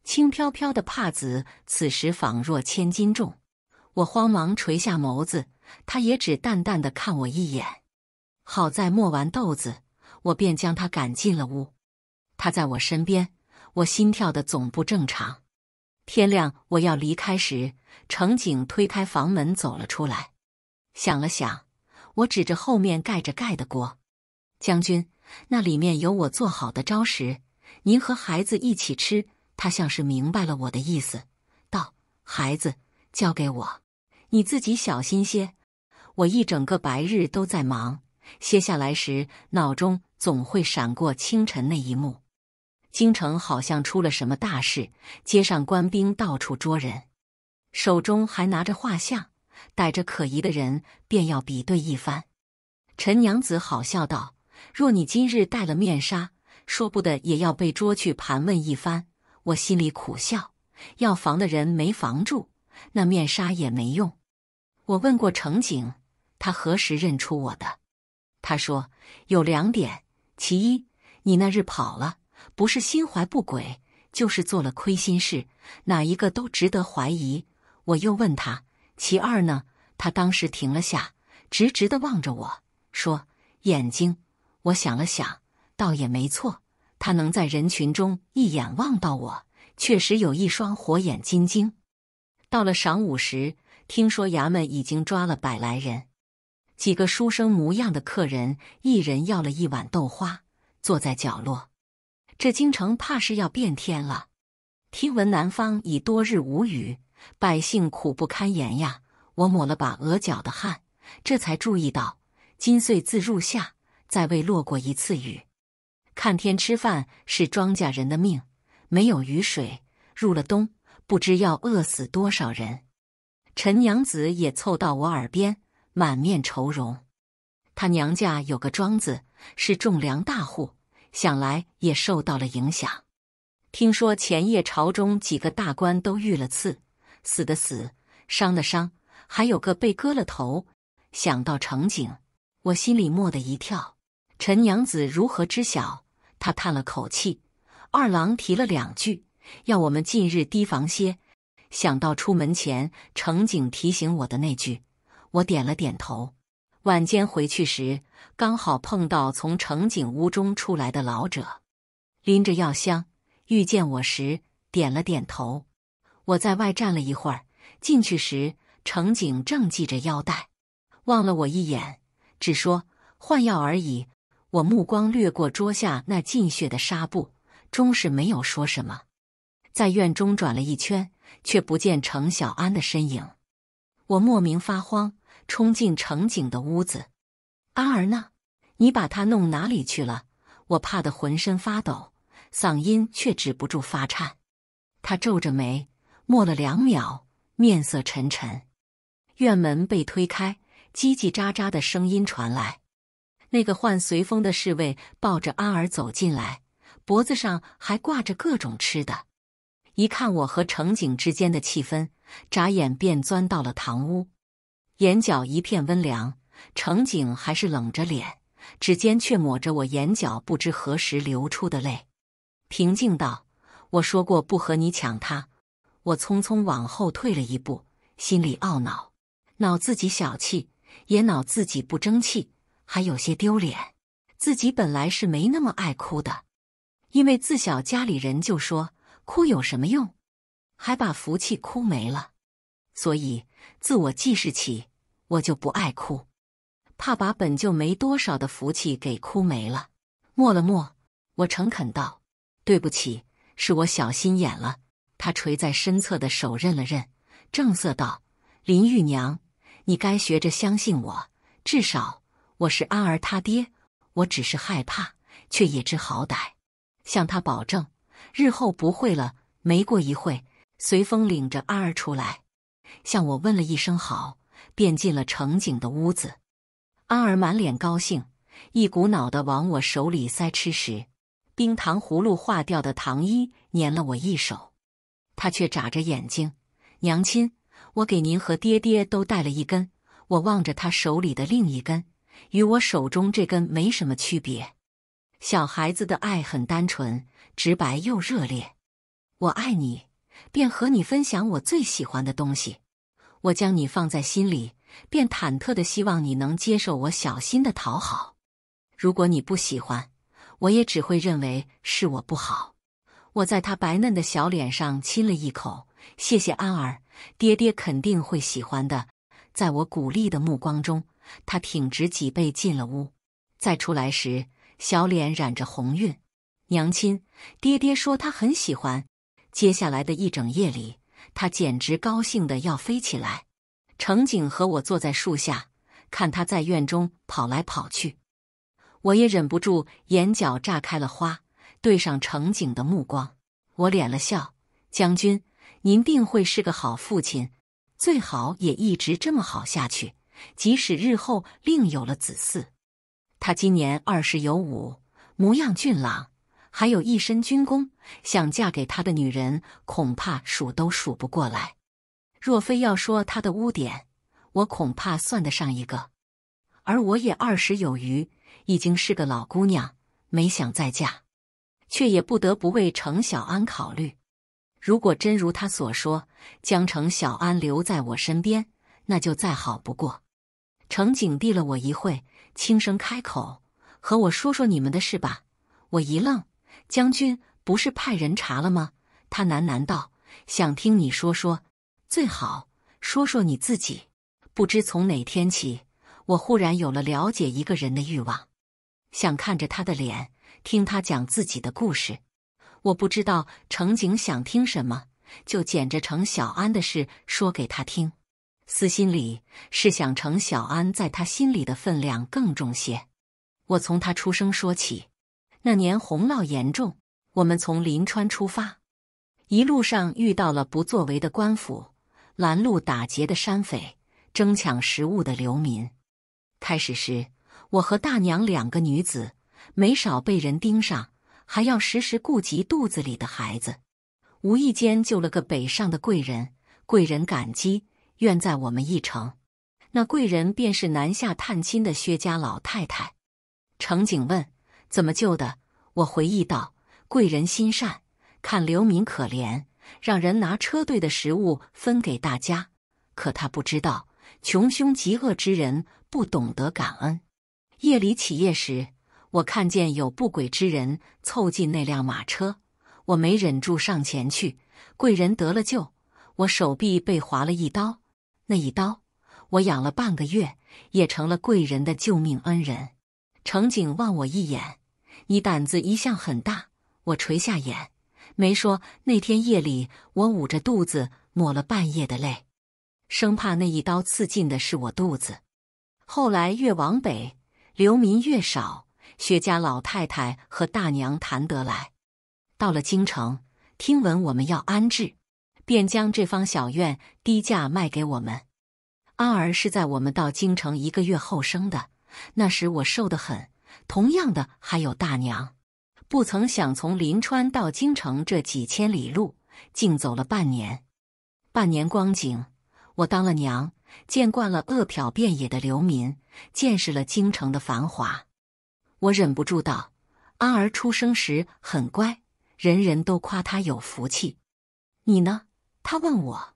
轻飘飘的帕子此时仿若千斤重。我慌忙垂下眸子。他也只淡淡的看我一眼，好在磨完豆子，我便将他赶进了屋。他在我身边，我心跳的总不正常。天亮我要离开时，乘警推开房门走了出来。想了想，我指着后面盖着盖的锅：“将军，那里面有我做好的招食，您和孩子一起吃。”他像是明白了我的意思，道：“孩子交给我，你自己小心些。”我一整个白日都在忙，歇下来时，脑中总会闪过清晨那一幕。京城好像出了什么大事，街上官兵到处捉人，手中还拿着画像，逮着可疑的人便要比对一番。陈娘子好笑道：“若你今日戴了面纱，说不得也要被捉去盘问一番。”我心里苦笑，要防的人没防住，那面纱也没用。我问过乘警。他何时认出我的？他说有两点：其一，你那日跑了，不是心怀不轨，就是做了亏心事，哪一个都值得怀疑。我又问他：其二呢？他当时停了下，直直的望着我说：“眼睛。”我想了想，倒也没错。他能在人群中一眼望到我，确实有一双火眼金睛。到了晌午时，听说衙门已经抓了百来人。几个书生模样的客人，一人要了一碗豆花，坐在角落。这京城怕是要变天了。听闻南方已多日无雨，百姓苦不堪言呀！我抹了把额角的汗，这才注意到，今岁自入夏再未落过一次雨。看天吃饭是庄稼人的命，没有雨水，入了冬不知要饿死多少人。陈娘子也凑到我耳边。满面愁容，他娘家有个庄子是种粮大户，想来也受到了影响。听说前夜朝中几个大官都遇了刺，死的死，伤的伤，还有个被割了头。想到城景，我心里蓦地一跳。陈娘子如何知晓？他叹了口气，二郎提了两句，要我们近日提防些。想到出门前程景提醒我的那句。我点了点头。晚间回去时，刚好碰到从乘警屋中出来的老者，拎着药箱，遇见我时点了点头。我在外站了一会儿，进去时，乘警正系着腰带，望了我一眼，只说换药而已。我目光掠过桌下那浸血的纱布，终是没有说什么。在院中转了一圈，却不见程小安的身影。我莫名发慌，冲进程景的屋子。安儿呢？你把他弄哪里去了？我怕得浑身发抖，嗓音却止不住发颤。他皱着眉，默了两秒，面色沉沉。院门被推开，叽叽喳喳的声音传来。那个唤随风的侍卫抱着安儿走进来，脖子上还挂着各种吃的。一看我和程景之间的气氛。眨眼便钻到了堂屋，眼角一片温凉。程景还是冷着脸，指尖却抹着我眼角不知何时流出的泪，平静道：“我说过不和你抢他。”我匆匆往后退了一步，心里懊恼，恼自己小气，也恼自己不争气，还有些丢脸。自己本来是没那么爱哭的，因为自小家里人就说：“哭有什么用？”还把福气哭没了，所以自我记事起，我就不爱哭，怕把本就没多少的福气给哭没了。默了默，我诚恳道：“对不起，是我小心眼了。”他垂在身侧的手认了认，正色道：“林玉娘，你该学着相信我，至少我是安儿他爹。我只是害怕，却也知好歹，向他保证，日后不会了。”没过一会随风领着阿儿出来，向我问了一声好，便进了乘景的屋子。阿儿满脸高兴，一股脑的往我手里塞吃食，冰糖葫芦化掉的糖衣粘了我一手。他却眨着眼睛：“娘亲，我给您和爹爹都带了一根。”我望着他手里的另一根，与我手中这根没什么区别。小孩子的爱很单纯、直白又热烈。我爱你。便和你分享我最喜欢的东西，我将你放在心里，便忐忑的希望你能接受我小心的讨好。如果你不喜欢，我也只会认为是我不好。我在他白嫩的小脸上亲了一口，谢谢安儿，爹爹肯定会喜欢的。在我鼓励的目光中，他挺直脊背进了屋，再出来时，小脸染着红晕。娘亲，爹爹说他很喜欢。接下来的一整夜里，他简直高兴的要飞起来。乘景和我坐在树下，看他在院中跑来跑去，我也忍不住眼角炸开了花。对上乘景的目光，我敛了笑。将军，您定会是个好父亲，最好也一直这么好下去，即使日后另有了子嗣。他今年二十有五，模样俊朗。还有一身军功，想嫁给他的女人恐怕数都数不过来。若非要说他的污点，我恐怕算得上一个。而我也二十有余，已经是个老姑娘，没想再嫁，却也不得不为程小安考虑。如果真如他所说，将程小安留在我身边，那就再好不过。程景递了我一会，轻声开口：“和我说说你们的事吧。”我一愣。将军不是派人查了吗？他喃喃道：“想听你说说，最好说说你自己。不知从哪天起，我忽然有了了解一个人的欲望，想看着他的脸，听他讲自己的故事。我不知道程景想听什么，就捡着程小安的事说给他听。私心里是想程小安在他心里的分量更重些。我从他出生说起。”那年洪涝严重，我们从临川出发，一路上遇到了不作为的官府、拦路打劫的山匪、争抢食物的流民。开始时，我和大娘两个女子没少被人盯上，还要时时顾及肚子里的孩子。无意间救了个北上的贵人，贵人感激，愿在我们一程。那贵人便是南下探亲的薛家老太太。乘警问。怎么救的？我回忆道：“贵人心善，看刘敏可怜，让人拿车队的食物分给大家。可他不知道，穷凶极恶之人不懂得感恩。夜里起夜时，我看见有不轨之人凑近那辆马车，我没忍住上前去。贵人得了救，我手臂被划了一刀，那一刀我养了半个月，也成了贵人的救命恩人。”乘警望我一眼。你胆子一向很大，我垂下眼，没说那天夜里我捂着肚子抹了半夜的泪，生怕那一刀刺进的是我肚子。后来越往北，流民越少，薛家老太太和大娘谈得来，到了京城，听闻我们要安置，便将这方小院低价卖给我们。安儿是在我们到京城一个月后生的，那时我瘦得很。同样的，还有大娘。不曾想，从临川到京城这几千里路，竟走了半年。半年光景，我当了娘，见惯了饿殍遍野的流民，见识了京城的繁华。我忍不住道：“安儿出生时很乖，人人都夸他有福气。你呢？”他问我。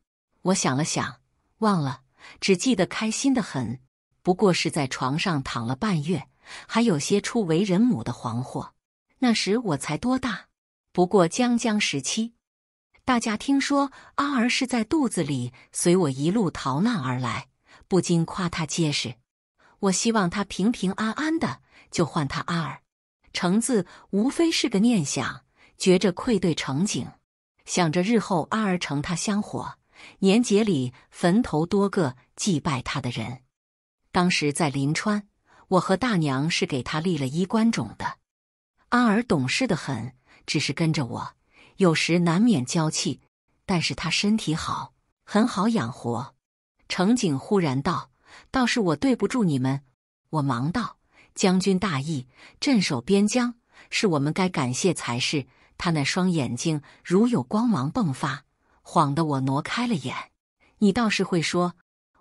我想了想，忘了，只记得开心的很，不过是在床上躺了半月。还有些初为人母的惶惑。那时我才多大？不过将将十七。大家听说阿儿是在肚子里随我一路逃难而来，不禁夸他结实。我希望他平平安安的，就唤他阿儿。成字无非是个念想，觉着愧对成景，想着日后阿儿成他香火，年节里坟头多个祭拜他的人。当时在临川。我和大娘是给他立了衣冠冢的，安儿懂事的很，只是跟着我，有时难免娇气，但是他身体好，很好养活。乘警忽然道：“倒是我对不住你们。”我忙道：“将军大义，镇守边疆，是我们该感谢才是。”他那双眼睛如有光芒迸发，晃得我挪开了眼。你倒是会说，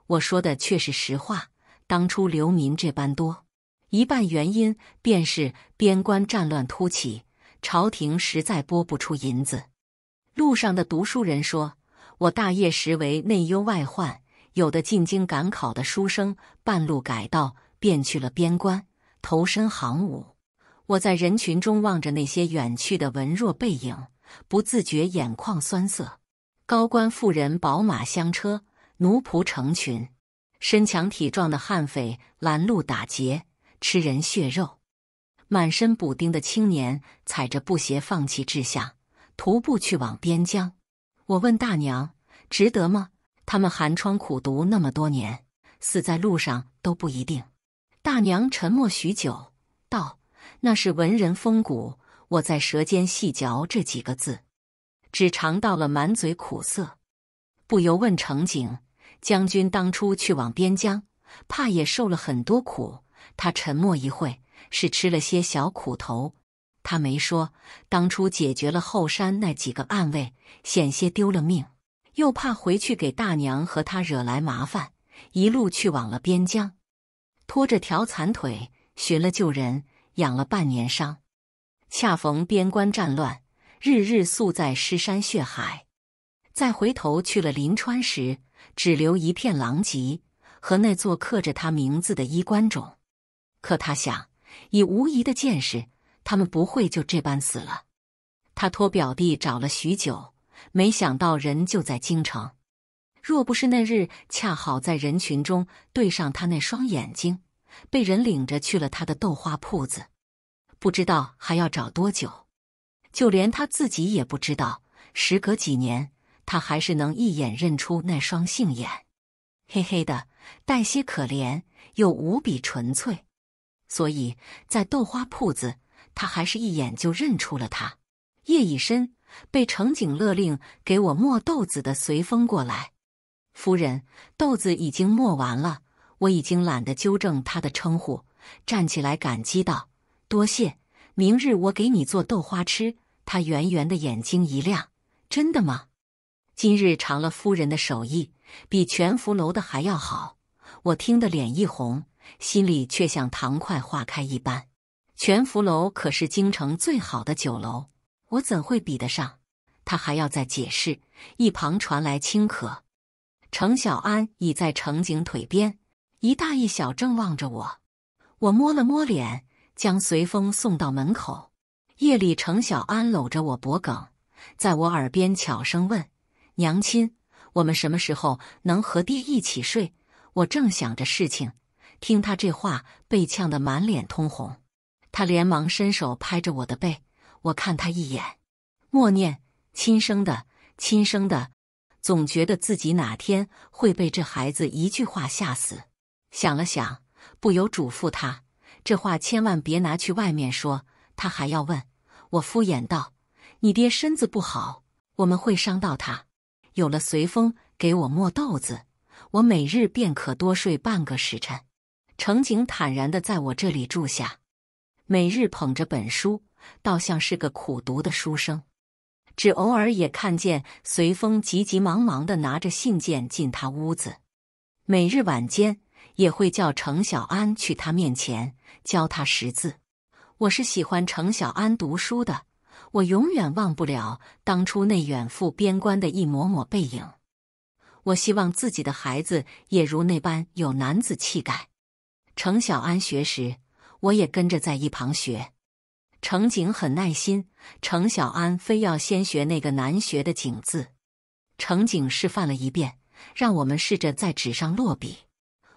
我说的却是实话。当初流民这般多，一半原因便是边关战乱突起，朝廷实在拨不出银子。路上的读书人说：“我大业时为内忧外患，有的进京赶考的书生半路改道，便去了边关，投身行伍。”我在人群中望着那些远去的文弱背影，不自觉眼眶酸涩。高官富人宝马香车，奴仆成群。身强体壮的悍匪拦路打劫，吃人血肉；满身补丁的青年踩着布鞋，放弃志向，徒步去往边疆。我问大娘：“值得吗？”他们寒窗苦读那么多年，死在路上都不一定。大娘沉默许久，道：“那是文人风骨。”我在舌尖细嚼这几个字，只尝到了满嘴苦涩，不由问乘警。将军当初去往边疆，怕也受了很多苦。他沉默一会，是吃了些小苦头。他没说，当初解决了后山那几个暗卫，险些丢了命，又怕回去给大娘和他惹来麻烦，一路去往了边疆，拖着条残腿寻了旧人，养了半年伤。恰逢边关战乱，日日宿在尸山血海。再回头去了临川时。只留一片狼藉和那座刻着他名字的衣冠冢。可他想，以无遗的见识，他们不会就这般死了。他托表弟找了许久，没想到人就在京城。若不是那日恰好在人群中对上他那双眼睛，被人领着去了他的豆花铺子，不知道还要找多久。就连他自己也不知道，时隔几年。他还是能一眼认出那双杏眼，黑黑的，带些可怜又无比纯粹，所以在豆花铺子，他还是一眼就认出了他。夜已深，被乘警勒令给我磨豆子的随风过来。夫人，豆子已经磨完了，我已经懒得纠正他的称呼，站起来感激道：“多谢，明日我给你做豆花吃。”他圆圆的眼睛一亮：“真的吗？”今日尝了夫人的手艺，比全福楼的还要好。我听得脸一红，心里却像糖块化开一般。全福楼可是京城最好的酒楼，我怎会比得上？他还要再解释，一旁传来轻咳。程小安倚在程景腿边，一大一小正望着我。我摸了摸脸，将随风送到门口。夜里，程小安搂着我脖梗，在我耳边悄声问。娘亲，我们什么时候能和爹一起睡？我正想着事情，听他这话，被呛得满脸通红。他连忙伸手拍着我的背，我看他一眼，默念：“亲生的，亲生的。”总觉得自己哪天会被这孩子一句话吓死。想了想，不由嘱咐他：“这话千万别拿去外面说。”他还要问，我敷衍道：“你爹身子不好，我们会伤到他。”有了随风给我磨豆子，我每日便可多睡半个时辰。程景坦然的在我这里住下，每日捧着本书，倒像是个苦读的书生。只偶尔也看见随风急急忙忙的拿着信件进他屋子。每日晚间也会叫程小安去他面前教他识字。我是喜欢程小安读书的。我永远忘不了当初那远赴边关的一抹抹背影。我希望自己的孩子也如那般有男子气概。程小安学时，我也跟着在一旁学。程景很耐心，程小安非要先学那个难学的“景”字。程景示范了一遍，让我们试着在纸上落笔。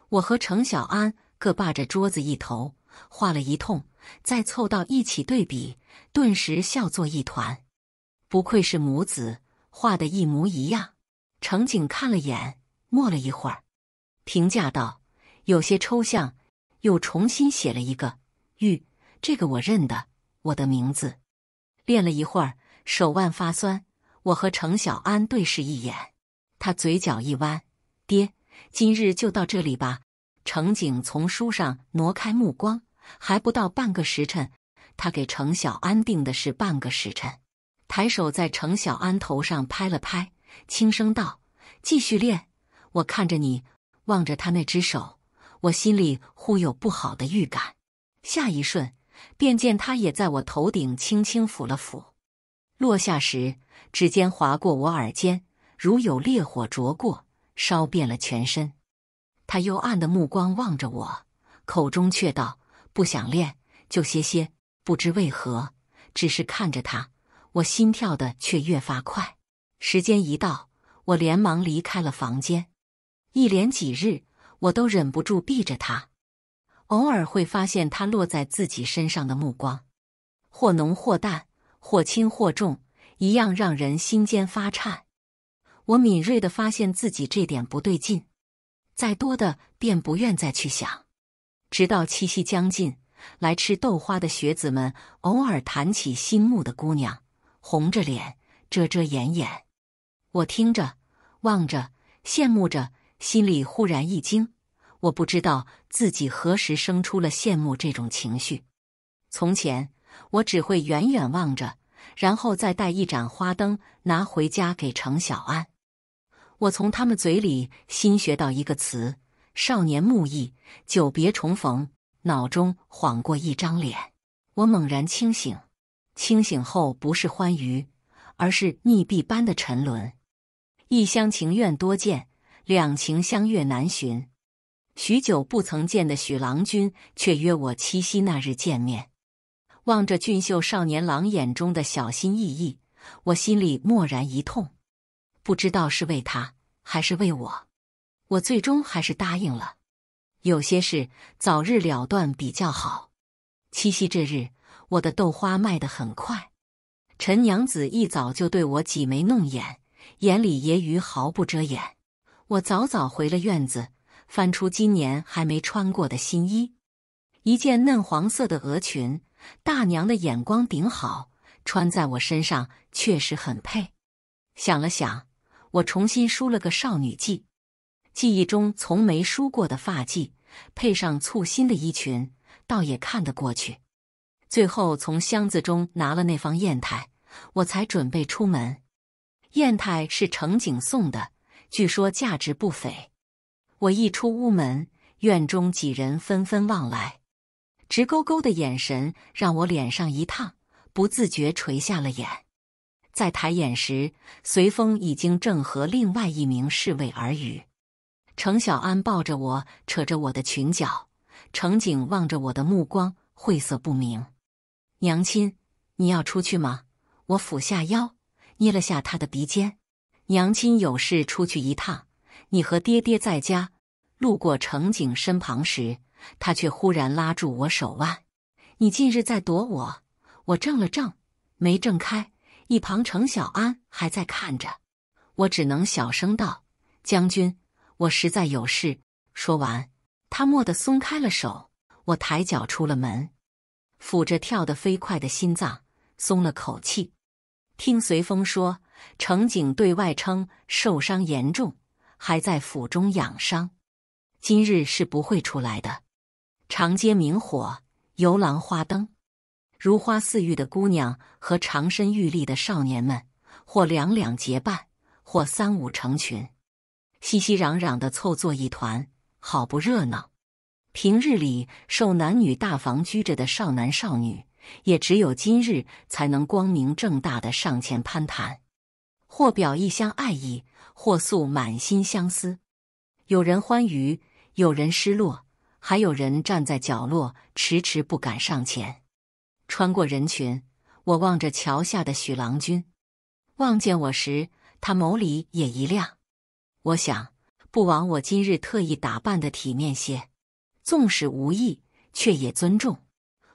我和程小安各霸着桌子一头，画了一通，再凑到一起对比。顿时笑作一团，不愧是母子，画的一模一样。程景看了眼，默了一会儿，评价道：“有些抽象。”又重新写了一个“玉”，这个我认得，我的名字。练了一会儿，手腕发酸。我和程小安对视一眼，他嘴角一弯：“爹，今日就到这里吧。”程景从书上挪开目光，还不到半个时辰。他给程小安定的是半个时辰，抬手在程小安头上拍了拍，轻声道：“继续练。”我看着你，望着他那只手，我心里忽有不好的预感。下一瞬，便见他也在我头顶轻轻抚了抚，落下时指尖划过我耳尖，如有烈火灼过，烧遍了全身。他幽暗的目光望着我，口中却道：“不想练就歇歇。”不知为何，只是看着他，我心跳的却越发快。时间一到，我连忙离开了房间。一连几日，我都忍不住避着他，偶尔会发现他落在自己身上的目光，或浓或淡，或轻或重，一样让人心间发颤。我敏锐的发现自己这点不对劲，再多的便不愿再去想，直到七夕将近。来吃豆花的学子们偶尔谈起心慕的姑娘，红着脸遮遮掩掩。我听着，望着，羡慕着，心里忽然一惊。我不知道自己何时生出了羡慕这种情绪。从前我只会远远望着，然后再带一盏花灯拿回家给程小安。我从他们嘴里新学到一个词：少年木易，久别重逢。脑中晃过一张脸，我猛然清醒。清醒后不是欢愉，而是溺毙般的沉沦。一厢情愿多见，两情相悦难寻。许久不曾见的许郎君，却约我七夕那日见面。望着俊秀少年郎眼中的小心翼翼，我心里蓦然一痛，不知道是为他还是为我。我最终还是答应了。有些事早日了断比较好。七夕这日，我的豆花卖得很快。陈娘子一早就对我挤眉弄眼，眼里揶揄毫不遮掩。我早早回了院子，翻出今年还没穿过的新衣，一件嫩黄色的鹅裙。大娘的眼光顶好，穿在我身上确实很配。想了想，我重新梳了个少女髻。记忆中从没梳过的发髻，配上簇新的衣裙，倒也看得过去。最后从箱子中拿了那方砚台，我才准备出门。砚台是程景送的，据说价值不菲。我一出屋门，院中几人纷纷望来，直勾勾的眼神让我脸上一烫，不自觉垂下了眼。在抬眼时，随风已经正和另外一名侍卫耳语。程小安抱着我，扯着我的裙角。程景望着我的目光晦涩不明。娘亲，你要出去吗？我俯下腰，捏了下他的鼻尖。娘亲有事出去一趟，你和爹爹在家。路过程景身旁时，他却忽然拉住我手腕。你近日在躲我？我怔了怔，没挣开。一旁程小安还在看着我，只能小声道：“将军。”我实在有事。说完，他蓦地松开了手，我抬脚出了门，抚着跳得飞快的心脏，松了口气。听随风说，乘警对外称受伤严重，还在府中养伤，今日是不会出来的。长街明火，游廊花灯，如花似玉的姑娘和长身玉立的少年们，或两两结伴，或三五成群。熙熙攘攘的凑作一团，好不热闹。平日里受男女大房拘着的少男少女，也只有今日才能光明正大的上前攀谈，或表一腔爱意，或诉满心相思。有人欢愉，有人失落，还有人站在角落迟迟不敢上前。穿过人群，我望着桥下的许郎君，望见我时，他眸里也一亮。我想不枉我今日特意打扮的体面些，纵使无意，却也尊重。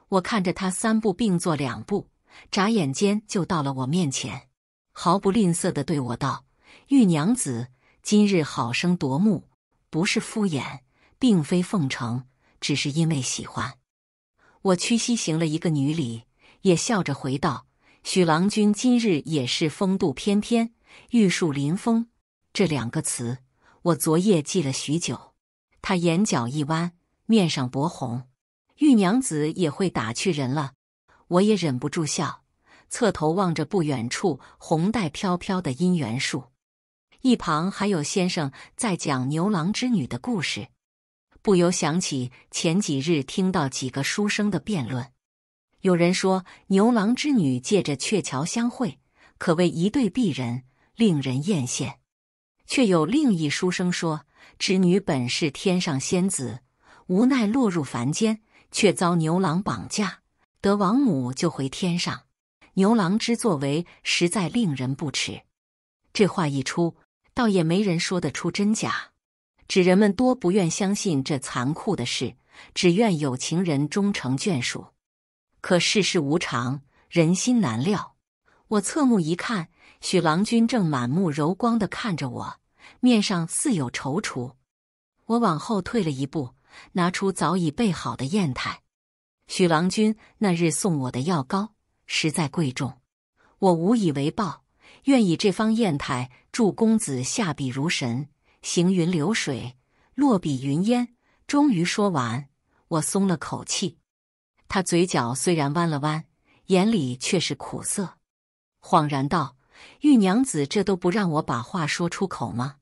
我看着他三步并作两步，眨眼间就到了我面前，毫不吝啬地对我道：“玉娘子今日好生夺目，不是敷衍，并非奉承，只是因为喜欢。”我屈膝行了一个女礼，也笑着回道：“许郎君今日也是风度翩翩，玉树临风。”这两个词，我昨夜记了许久。他眼角一弯，面上薄红，玉娘子也会打趣人了。我也忍不住笑，侧头望着不远处红带飘飘的姻缘树，一旁还有先生在讲牛郎织女的故事，不由想起前几日听到几个书生的辩论。有人说牛郎织女借着鹊桥相会，可谓一对璧人，令人艳羡。却有另一书生说，织女本是天上仙子，无奈落入凡间，却遭牛郎绑架，得王母救回天上。牛郎之作为实在令人不齿。这话一出，倒也没人说得出真假。只人们多不愿相信这残酷的事，只愿有情人终成眷属。可世事无常，人心难料。我侧目一看。许郎君正满目柔光地看着我，面上似有踌躇。我往后退了一步，拿出早已备好的砚台。许郎君那日送我的药膏实在贵重，我无以为报，愿以这方砚台助公子下笔如神，行云流水，落笔云烟。终于说完，我松了口气。他嘴角虽然弯了弯，眼里却是苦涩，恍然道。玉娘子，这都不让我把话说出口吗？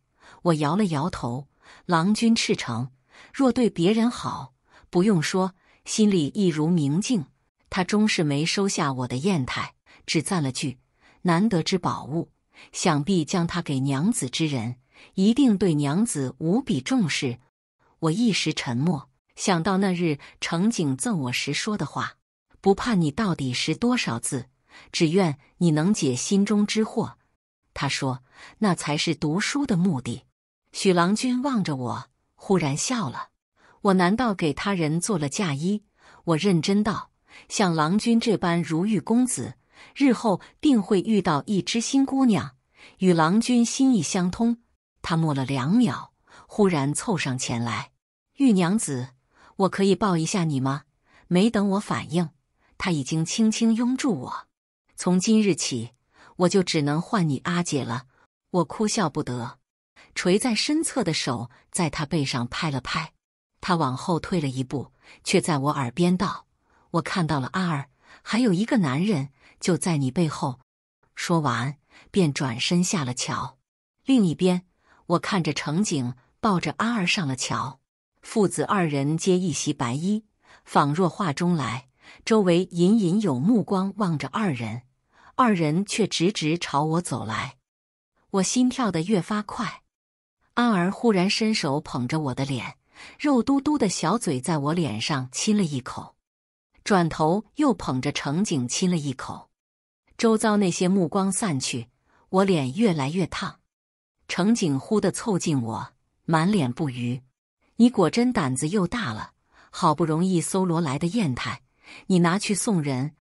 我摇了摇头。郎君赤诚，若对别人好，不用说，心里亦如明镜。他终是没收下我的砚台，只赞了句：“难得之宝物。”想必将他给娘子之人，一定对娘子无比重视。我一时沉默，想到那日程景赠我时说的话：“不怕你到底识多少字。”只愿你能解心中之惑，他说：“那才是读书的目的。”许郎君望着我，忽然笑了。我难道给他人做了嫁衣？我认真道：“像郎君这般如玉公子，日后定会遇到一知心姑娘，与郎君心意相通。”他默了两秒，忽然凑上前来：“玉娘子，我可以抱一下你吗？”没等我反应，他已经轻轻拥住我。从今日起，我就只能唤你阿姐了。我哭笑不得，垂在身侧的手在他背上拍了拍，他往后退了一步，却在我耳边道：“我看到了阿儿，还有一个男人，就在你背后。”说完，便转身下了桥。另一边，我看着乘景抱着阿儿上了桥，父子二人皆一袭白衣，仿若画中来。周围隐隐有目光望着二人，二人却直直朝我走来。我心跳得越发快。安儿忽然伸手捧着我的脸，肉嘟嘟的小嘴在我脸上亲了一口，转头又捧着程景亲了一口。周遭那些目光散去，我脸越来越烫。程景忽地凑近我，满脸不愉：“你果真胆子又大了，好不容易搜罗来的砚台。”你拿去送人，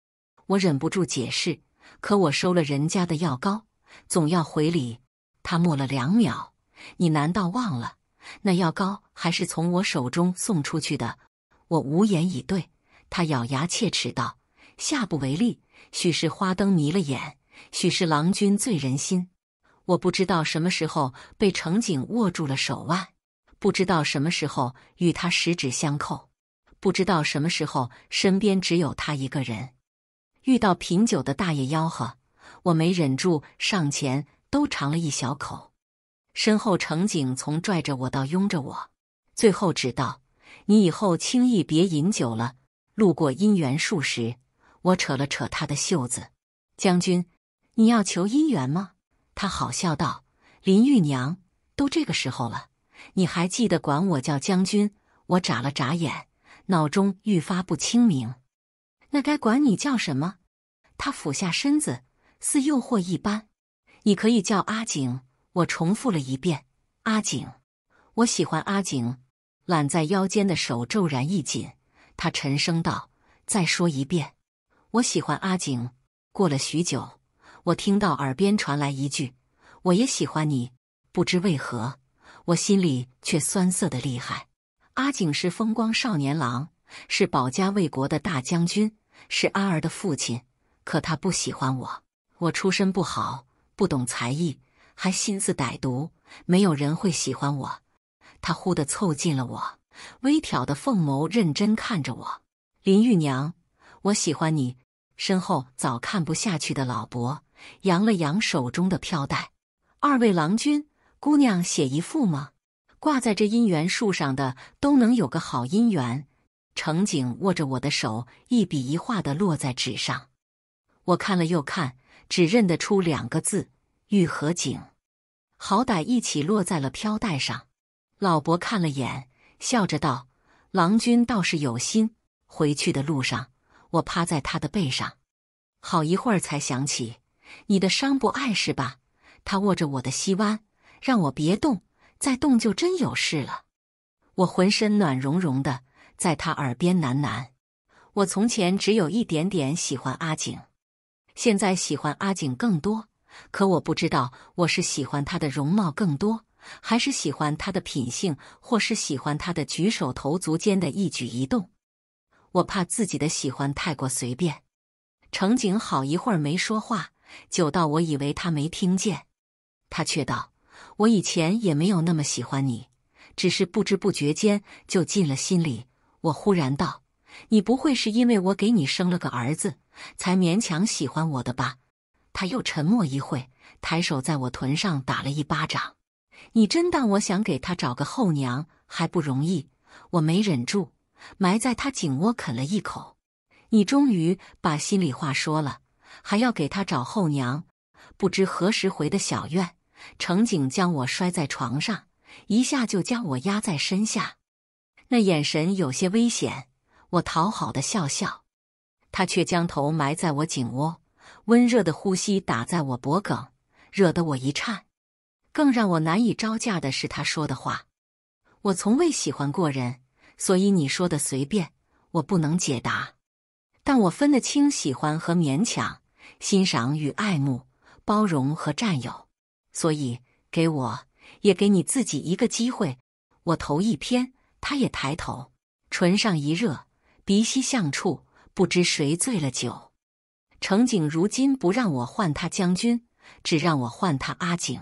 我忍不住解释。可我收了人家的药膏，总要回礼。他默了两秒，你难道忘了？那药膏还是从我手中送出去的。我无言以对。他咬牙切齿道：“下不为例。”许是花灯迷了眼，许是郎君醉人心。我不知道什么时候被乘警握住了手腕，不知道什么时候与他十指相扣。不知道什么时候，身边只有他一个人。遇到品酒的大爷吆喝，我没忍住上前都尝了一小口。身后乘警从拽着我到拥着我，最后只道：“你以后轻易别饮酒了。”路过姻缘树时，我扯了扯他的袖子：“将军，你要求姻缘吗？”他好笑道：“林玉娘，都这个时候了，你还记得管我叫将军？”我眨了眨眼。脑中愈发不清明，那该管你叫什么？他俯下身子，似诱惑一般。你可以叫阿景。我重复了一遍：“阿景，我喜欢阿景。”揽在腰间的手骤然一紧，他沉声道：“再说一遍，我喜欢阿景。”过了许久，我听到耳边传来一句：“我也喜欢你。”不知为何，我心里却酸涩的厉害。阿景是风光少年郎，是保家卫国的大将军，是阿儿的父亲。可他不喜欢我，我出身不好，不懂才艺，还心思歹毒，没有人会喜欢我。他忽地凑近了我，微挑的凤眸认真看着我。林玉娘，我喜欢你。身后早看不下去的老伯扬了扬手中的飘带：“二位郎君，姑娘写一副吗？”挂在这姻缘树上的都能有个好姻缘。程景握着我的手，一笔一画的落在纸上。我看了又看，只认得出两个字“玉和景”，好歹一起落在了飘带上。老伯看了眼，笑着道：“郎君倒是有心。”回去的路上，我趴在他的背上，好一会儿才想起你的伤不碍事吧？他握着我的膝弯，让我别动。再动就真有事了，我浑身暖融融的，在他耳边喃喃。我从前只有一点点喜欢阿景，现在喜欢阿景更多。可我不知道，我是喜欢他的容貌更多，还是喜欢他的品性，或是喜欢他的举手投足间的一举一动。我怕自己的喜欢太过随便。程景好一会儿没说话，久到我以为他没听见，他却道。我以前也没有那么喜欢你，只是不知不觉间就进了心里。我忽然道：“你不会是因为我给你生了个儿子，才勉强喜欢我的吧？”他又沉默一会，抬手在我臀上打了一巴掌：“你真当我想给他找个后娘还不容易？”我没忍住，埋在他颈窝啃了一口。你终于把心里话说了，还要给他找后娘，不知何时回的小院。乘警将我摔在床上，一下就将我压在身下，那眼神有些危险。我讨好的笑笑，他却将头埋在我颈窝，温热的呼吸打在我脖梗，惹得我一颤。更让我难以招架的是他说的话。我从未喜欢过人，所以你说的随便，我不能解答。但我分得清喜欢和勉强，欣赏与爱慕，包容和占有。所以，给我也给你自己一个机会。我头一偏，他也抬头，唇上一热，鼻息相触，不知谁醉了酒。程景如今不让我唤他将军，只让我唤他阿景，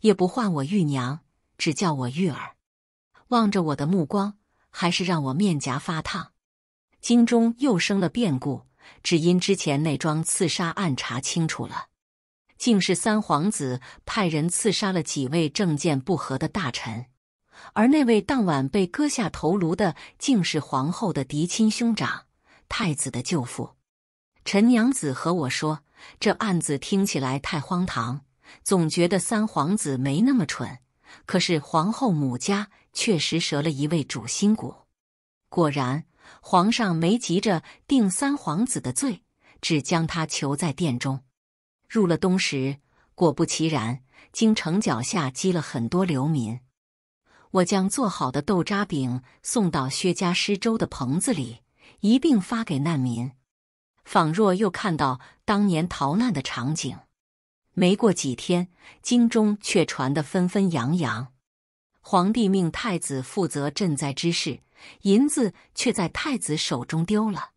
也不唤我玉娘，只叫我玉儿。望着我的目光，还是让我面颊发烫。京中又生了变故，只因之前那桩刺杀案查清楚了。竟是三皇子派人刺杀了几位政见不合的大臣，而那位当晚被割下头颅的，竟是皇后的嫡亲兄长、太子的舅父。陈娘子和我说，这案子听起来太荒唐，总觉得三皇子没那么蠢。可是皇后母家确实折了一位主心骨。果然，皇上没急着定三皇子的罪，只将他囚在殿中。入了冬时，果不其然，京城脚下积了很多流民。我将做好的豆渣饼送到薛家施粥的棚子里，一并发给难民，仿若又看到当年逃难的场景。没过几天，京中却传得纷纷扬扬，皇帝命太子负责赈灾之事，银子却在太子手中丢了。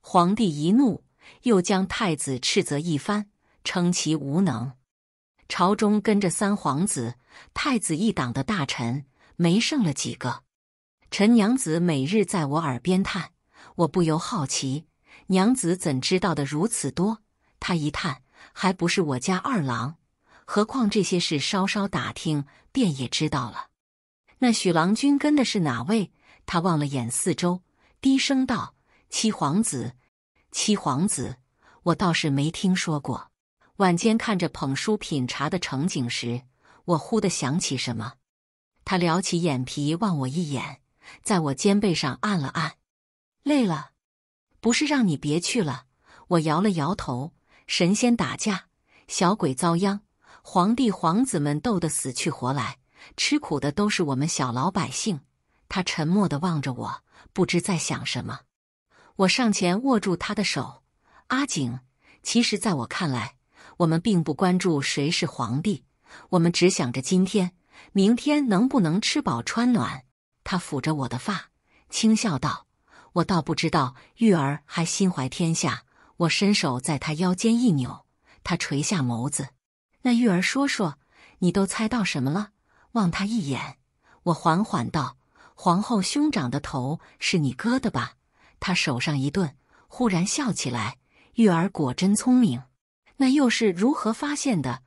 皇帝一怒，又将太子斥责一番。称其无能，朝中跟着三皇子、太子一党的大臣没剩了几个。陈娘子每日在我耳边叹，我不由好奇，娘子怎知道的如此多？她一叹，还不是我家二郎？何况这些事稍稍打听便也知道了。那许郎君跟的是哪位？他望了眼四周，低声道：“七皇子，七皇子，我倒是没听说过。”晚间看着捧书品茶的成景时，我忽地想起什么，他撩起眼皮望我一眼，在我肩背上按了按，累了，不是让你别去了。我摇了摇头，神仙打架，小鬼遭殃，皇帝皇子们斗得死去活来，吃苦的都是我们小老百姓。他沉默地望着我，不知在想什么。我上前握住他的手，阿景，其实在我看来。我们并不关注谁是皇帝，我们只想着今天、明天能不能吃饱穿暖。他抚着我的发，轻笑道：“我倒不知道玉儿还心怀天下。”我伸手在他腰间一扭，他垂下眸子。那玉儿说说，你都猜到什么了？望他一眼，我缓缓道：“皇后兄长的头是你哥的吧？”他手上一顿，忽然笑起来：“玉儿果真聪明。”那又是如何发现的？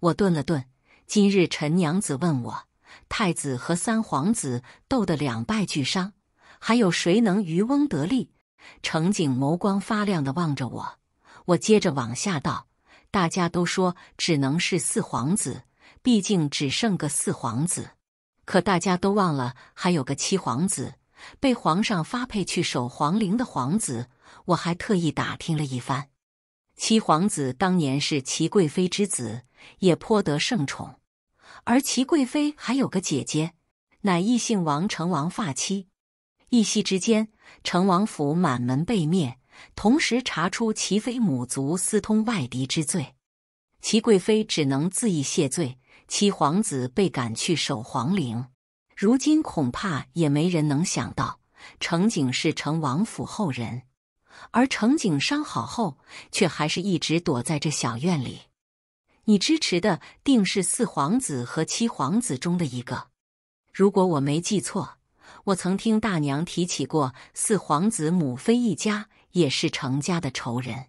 我顿了顿。今日陈娘子问我，太子和三皇子斗得两败俱伤，还有谁能渔翁得利？程景眸光发亮的望着我。我接着往下道：大家都说只能是四皇子，毕竟只剩个四皇子。可大家都忘了还有个七皇子，被皇上发配去守皇陵的皇子。我还特意打听了一番。七皇子当年是齐贵妃之子，也颇得圣宠。而齐贵妃还有个姐姐，乃异姓王成王发妻。一夕之间，成王府满门被灭，同时查出齐妃母族私通外敌之罪，齐贵妃只能自缢谢罪。七皇子被赶去守皇陵，如今恐怕也没人能想到，程景是成王府后人。而程景伤好后，却还是一直躲在这小院里。你支持的定是四皇子和七皇子中的一个。如果我没记错，我曾听大娘提起过，四皇子母妃一家也是程家的仇人，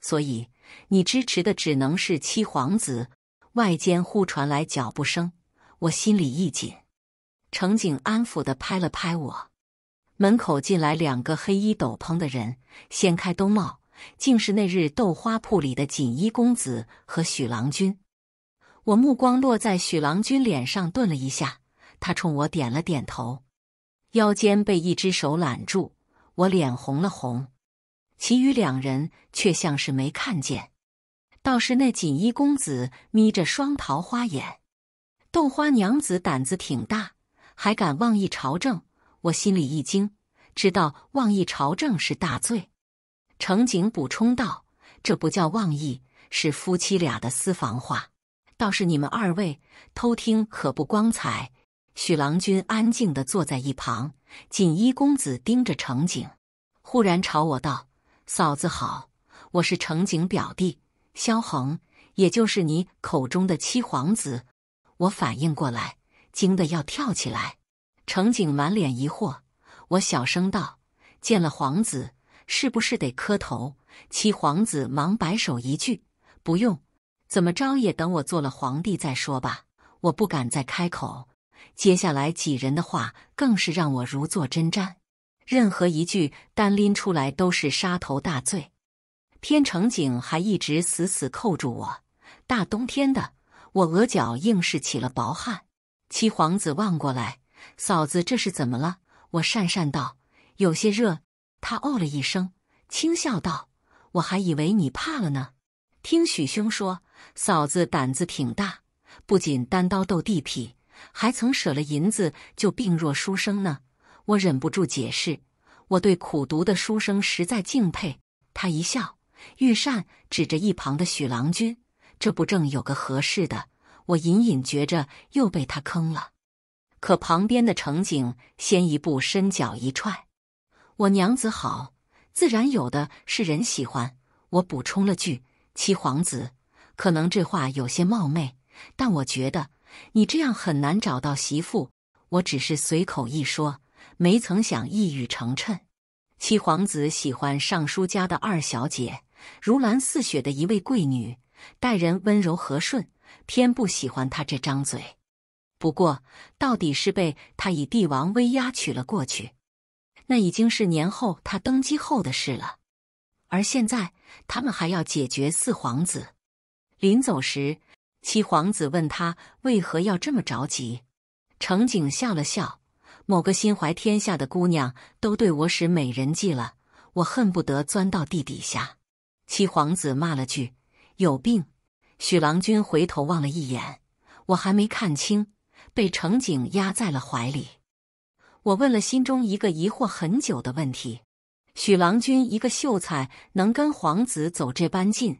所以你支持的只能是七皇子。外间忽传来脚步声，我心里一紧。程景安抚的拍了拍我。门口进来两个黑衣斗篷的人，掀开兜帽，竟是那日豆花铺里的锦衣公子和许郎君。我目光落在许郎君脸上，顿了一下，他冲我点了点头，腰间被一只手揽住，我脸红了红。其余两人却像是没看见，倒是那锦衣公子眯着双桃花眼，豆花娘子胆子挺大，还敢妄议朝政。我心里一惊，知道妄议朝政是大罪。程景补充道：“这不叫妄议，是夫妻俩的私房话。倒是你们二位偷听，可不光彩。”许郎君安静地坐在一旁，锦衣公子盯着程景，忽然朝我道：“嫂子好，我是程景表弟萧衡，也就是你口中的七皇子。”我反应过来，惊得要跳起来。乘景满脸疑惑，我小声道：“见了皇子，是不是得磕头？”七皇子忙摆手一句：“不用，怎么着也等我做了皇帝再说吧。”我不敢再开口。接下来几人的话更是让我如坐针毡，任何一句单拎出来都是杀头大罪。天乘景还一直死死扣住我，大冬天的，我额角硬是起了薄汗。七皇子望过来。嫂子，这是怎么了？我讪讪道：“有些热。”他哦了一声，轻笑道：“我还以为你怕了呢。”听许兄说，嫂子胆子挺大，不仅单刀斗地痞，还曾舍了银子救病弱书生呢。我忍不住解释：“我对苦读的书生实在敬佩。”他一笑，玉扇指着一旁的许郎君：“这不正有个合适的？”我隐隐觉着又被他坑了。可旁边的乘警先一步伸脚一踹，我娘子好，自然有的是人喜欢。我补充了句：“七皇子，可能这话有些冒昧，但我觉得你这样很难找到媳妇。我只是随口一说，没曾想一语成谶。七皇子喜欢尚书家的二小姐，如兰似雪的一位贵女，待人温柔和顺，偏不喜欢她这张嘴。”不过，到底是被他以帝王威压娶了过去，那已经是年后他登基后的事了。而现在，他们还要解决四皇子。临走时，七皇子问他为何要这么着急。程景笑了笑：“某个心怀天下的姑娘都对我使美人计了，我恨不得钻到地底下。”七皇子骂了句：“有病！”许郎君回头望了一眼，我还没看清。被乘警压在了怀里，我问了心中一个疑惑很久的问题：许郎君，一个秀才能跟皇子走这般近？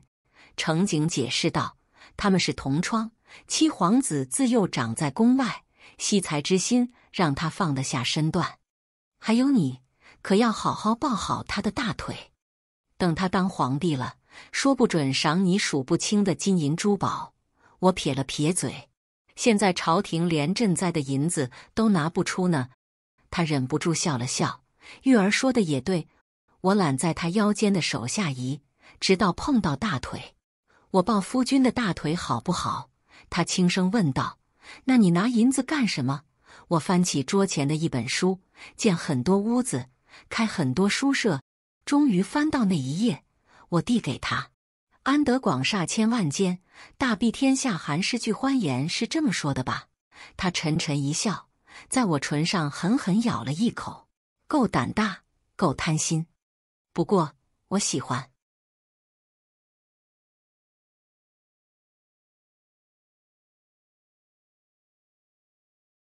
乘警解释道：“他们是同窗，七皇子自幼长在宫外，惜才之心让他放得下身段。还有你，可要好好抱好他的大腿，等他当皇帝了，说不准赏你数不清的金银珠宝。”我撇了撇嘴。现在朝廷连赈灾的银子都拿不出呢，他忍不住笑了笑。玉儿说的也对，我揽在他腰间的手下移，直到碰到大腿。我抱夫君的大腿好不好？他轻声问道。那你拿银子干什么？我翻起桌前的一本书，建很多屋子，开很多书社。终于翻到那一页，我递给他：“安得广厦千万间。”大庇天下寒士俱欢颜是这么说的吧？他沉沉一笑，在我唇上狠狠咬了一口，够胆大，够贪心，不过我喜欢。